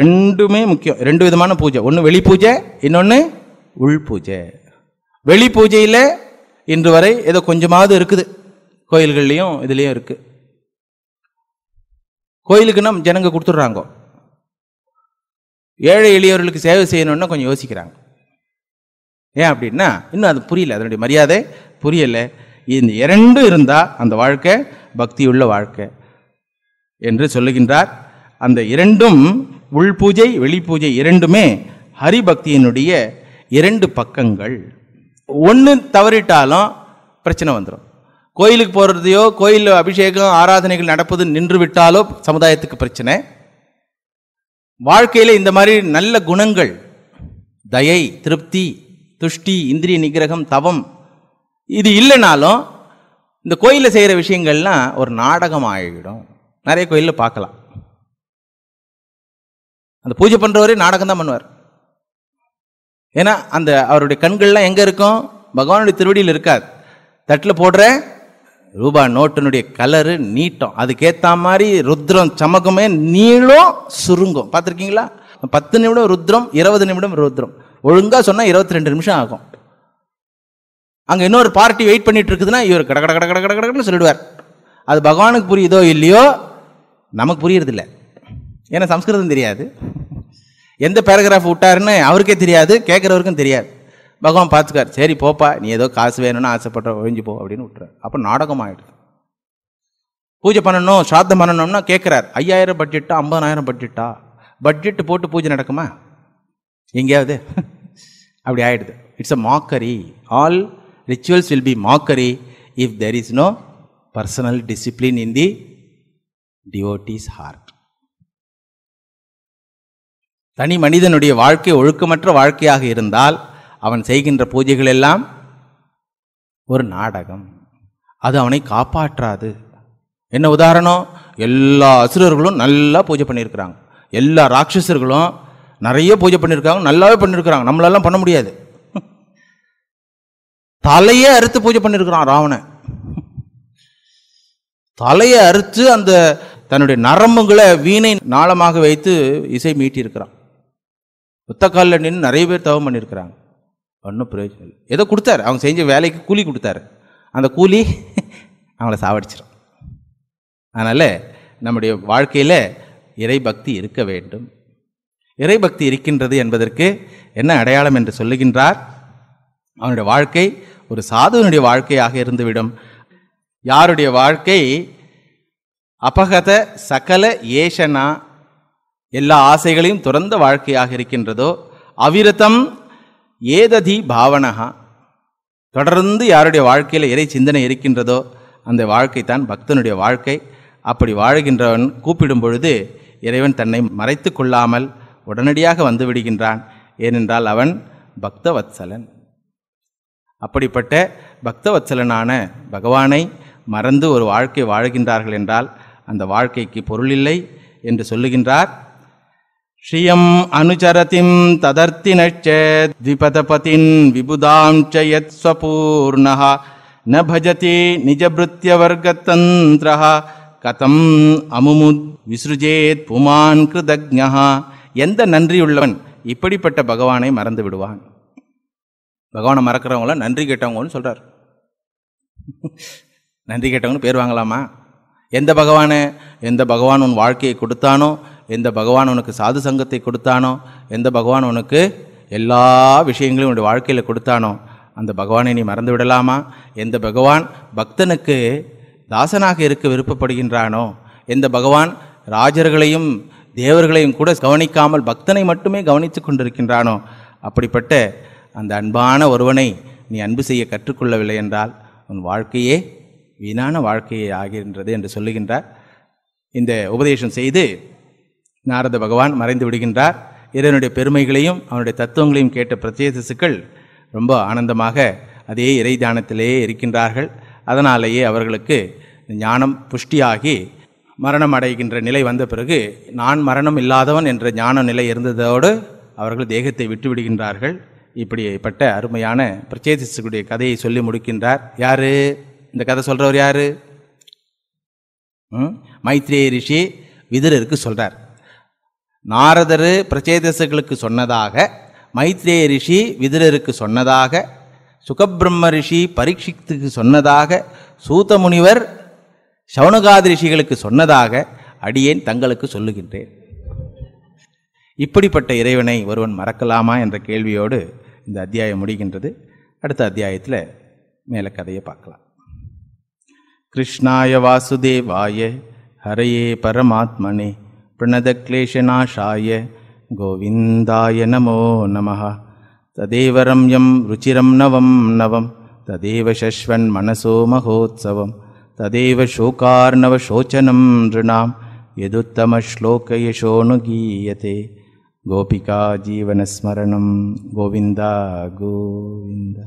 ரெண்டுமே முக்கியம் ரெண்டு விதமான பூஜை ஒன்று வெளி பூஜை இன்னொன்று உள் பூஜை வெளி பூஜையில் இன்று வரை ஏதோ கொஞ்சமாவது இருக்குது கோயில்கள்லேயும் இதுலேயும் இருக்குது கோயிலுக்கு நம்ம ஜனங்க கொடுத்துட்றாங்க ஏழை எளியவர்களுக்கு சேவை செய்யணும்னா கொஞ்சம் யோசிக்கிறாங்க ஏன் அப்படின்னா இன்னும் அது புரியல அதனுடைய மரியாதை புரியலை இந்த இரண்டும் இருந்தால் அந்த வாழ்க்கை பக்தியுள்ள வாழ்க்கை என்று சொல்லுகின்றார் அந்த இரண்டும் உள்பூஜை பூஜை இரண்டுமே ஹரிபக்தியினுடைய இரண்டு பக்கங்கள் ஒன்று தவறிட்டாலும் பிரச்சனை வந்துடும் கோயிலுக்கு போகிறதையோ கோயில் அபிஷேகம் ஆராதனைகள் நடப்பது நின்று விட்டாலோ சமுதாயத்துக்கு பிரச்சனை வாழ்க்கையில் இந்த மாதிரி நல்ல குணங்கள் தயை திருப்தி துஷ்டி இந்திரிய நிகிரகம் தவம் இது இல்லைனாலும் இந்த கோயிலில் செய்கிற விஷயங்கள்லாம் ஒரு நாடகம் ஆகிடும் நிறைய கோயிலில் பார்க்கலாம் அந்த பூஜை பண்ணுறவரே நாடகம் தான் பண்ணுவார் ஏன்னா அந்த அவருடைய கண்கள்லாம் எங்கே இருக்கும் பகவானுடைய திருவடியில் இருக்காது தட்டில் போடுற ரூபா நோட்டினுடைய கலரு நீட்டம் அதுக்கேற்ற மாதிரி ருத்ரம் சமகமே நீளம் சுருங்கும் பார்த்துருக்கீங்களா பத்து நிமிடம் ருத்ரம் இருபது நிமிடம் ருத்ரம் ஒழுங்காக சொன்னால் இருபத்தி ரெண்டு நிமிஷம் ஆகும் அங்கே இன்னொரு பார்ட்டி வெயிட் பண்ணிட்டு இருக்குதுன்னா இவர் கட கட கட கட கட சொல்லிடுவார் அது பகவானுக்கு புரியுதோ இல்லையோ நமக்கு புரியறதில்ல ஏன்னா சம்ஸ்கிருதம் தெரியாது எந்த பேராகிராஃப் விட்டாருன்னு அவருக்கே தெரியாது கேட்குறவருக்கும் தெரியாது பகவான் பார்த்துக்கார் சரி போப்பா நீ ஏதோ காசு வேணும்னு ஆசைப்பட்ட ஒழிஞ்சு போ அப்படின்னு விட்டுறாரு அப்போ நாடகம் ஆகிடுது பூஜை பண்ணணும் சாத்தம் பண்ணணும்னா கேட்குறார் ஐயாயிரம் பட்ஜெட்டா ஐம்பதாயிரம் பட்ஜெட்டா பட்ஜெட் போட்டு பூஜை நடக்குமா எங்கேயாவது அப்படி ஆகிடுது it's a mockery all rituals will be mockery if there is no personal discipline in the devotee's heart தனி மனிதனுடைய வாழ்க்கை ஒழுக்கமற்ற வாழ்க்கையாக இருந்தால் அவன் செய்கின்ற பூஜைகள் எல்லாம் ஒரு நாடகம் அது அவனை காப்பாற்றாது என்ன உதாரணம் எல்லா அசுரர்களும் நல்லா பூஜை பண்ணியிருக்கிறாங்க எல்லா ராட்சஸர்களும் நிறைய பூஜை பண்ணியிருக்காங்க நல்லாவே பண்ணியிருக்கிறாங்க நம்மளெல்லாம் பண்ண முடியாது தலையே அறுத்து பூஜை பண்ணியிருக்கிறான் ராவணன் தலையை அறுத்து அந்த தன்னுடைய நரம்புகளை வீணை நாளமாக வைத்து இசை மீட்டியிருக்கிறான் புத்தக்காலில் நின்று நிறைய பேர் தவம் பண்ணியிருக்கிறாங்க ஒன்றும் பிரயோஜனம் இல்லை ஏதோ கொடுத்தாரு அவங்க செஞ்ச வேலைக்கு கூலி கொடுத்தாரு அந்த கூலி அவங்கள சாவடிச்சிடும் அதனால் நம்முடைய வாழ்க்கையில் இறைபக்தி இருக்க வேண்டும் இறைபக்தி இருக்கின்றது என்பதற்கு என்ன அடையாளம் என்று சொல்லுகின்றார் அவனுடைய வாழ்க்கை ஒரு சாதுவனுடைய வாழ்க்கையாக இருந்துவிடும் யாருடைய வாழ்க்கை அபகத சகல ஏஷனா எல்லா ஆசைகளையும் துறந்த வாழ்க்கையாக இருக்கின்றதோ அவிரதம் ஏததி பாவனகா தொடர்ந்து யாருடைய வாழ்க்கையில் இறை சிந்தனை இருக்கின்றதோ அந்த வாழ்க்கை தான் பக்தனுடைய வாழ்க்கை அப்படி வாழ்கின்றவன் கூப்பிடும் பொழுது இறைவன் தன்னை மறைத்து கொள்ளாமல் உடனடியாக வந்து விடுகின்றான் ஏனென்றால் அவன் பக்தவத்சலன் அப்படிப்பட்ட பக்தவத்சலனான பகவானை மறந்து ஒரு வாழ்க்கை வாழ்கின்றார்கள் என்றால் அந்த வாழ்க்கைக்கு பொருள் இல்லை என்று சொல்லுகின்றார் ஸ்ரீயம் அனுச்சரதிம் ததர்த்தி விபதபதின் விபுதாம் ச யத் ஸ்வபூர்ணா ந பஜதி நிஜபிருத்தியவர்கதந்திர கதம் அமுமுத் விசுஜேத் புமான் கிருதக்ஞா எந்த நன்றியுள்ளவன் இப்படிப்பட்ட பகவானை மறந்து விடுவான் பகவானை மறக்கிறவங்கள நன்றி கேட்டவங்கன்னு சொல்கிறார் நன்றி கேட்டவங்கன்னு பேர் வாங்கலாமா எந்த பகவானை எந்த பகவான் உன் வாழ்க்கையை கொடுத்தானோ எந்த பகவான் உனக்கு சாது சங்கத்தை கொடுத்தானோ எந்த பகவான் உனக்கு எல்லா விஷயங்களையும் உன்னுடைய வாழ்க்கையில் கொடுத்தானோ அந்த பகவானை நீ மறந்து விடலாமா எந்த பகவான் பக்தனுக்கு தாசனாக இருக்க விருப்பப்படுகின்றானோ எந்த பகவான் ராஜர்களையும் தேவர்களையும் கூட கவனிக்காமல் பக்தனை மட்டுமே கவனித்து கொண்டிருக்கின்றானோ அப்படிப்பட்ட அந்த அன்பான ஒருவனை நீ அன்பு செய்ய கற்றுக்கொள்ளவில்லை என்றால் உன் வாழ்க்கையே வீணான வாழ்க்கையே ஆகின்றது என்று சொல்லுகின்றார் இந்த உபதேசம் செய்து நாரத பகவான் மறைந்து விடுகின்றார் இறைவனுடைய பெருமைகளையும் அவனுடைய தத்துவங்களையும் கேட்ட பிரத்யேதசுக்கள் ரொம்ப ஆனந்தமாக அதே இறை தியானத்திலேயே இருக்கின்றார்கள் அதனாலேயே அவர்களுக்கு ஞானம் புஷ்டியாகி மரணம் அடைகின்ற நிலை வந்த பிறகு நான் மரணம் இல்லாதவன் என்ற ஞான நிலை இருந்ததோடு அவர்கள் தேகத்தை விட்டுவிடுகின்றார்கள் இப்படிப்பட்ட அருமையான பிரச்சேதிசுடைய கதையை சொல்லி முடிக்கின்றார் யார் இந்த கதை சொல்கிறவர் யார் மைத்ரேய ரிஷி விதிரருக்கு சொல்கிறார் நாரதரு பிரச்சேதசுகளுக்கு சொன்னதாக மைத்ரேய ரிஷி விதிரருக்கு சொன்னதாக சுகபிரம்ம ரிஷி பரீட்சித்துக்கு சொன்னதாக சூத்தமுனிவர் சவுனகாதி ரிஷிகளுக்கு சொன்னதாக அடியேன் தங்களுக்கு சொல்லுகின்றேன் இப்படிப்பட்ட இறைவனை ஒருவன் மறக்கலாமா என்ற கேள்வியோடு இந்த அத்தியாயம் முடிகின்றது அடுத்த அத்தியாயத்தில் மேலே கதையை பார்க்கலாம் கிருஷ்ணாய வாசுதேவாய ஹரையே பரமாத்மனே प्रणदक्लेशनाशाय गोविन्दाय नमो नमः तदेव रम्यं रुचिरं नवं नवं तदेव शश्वन्मनसो महोत्सवं तदेव शोकार्णवशोचनं नृणां यदुत्तमश्लोकयशोऽनुगीयते गोपिकाजीवनस्मरणं गोविन्दा गोविन्दा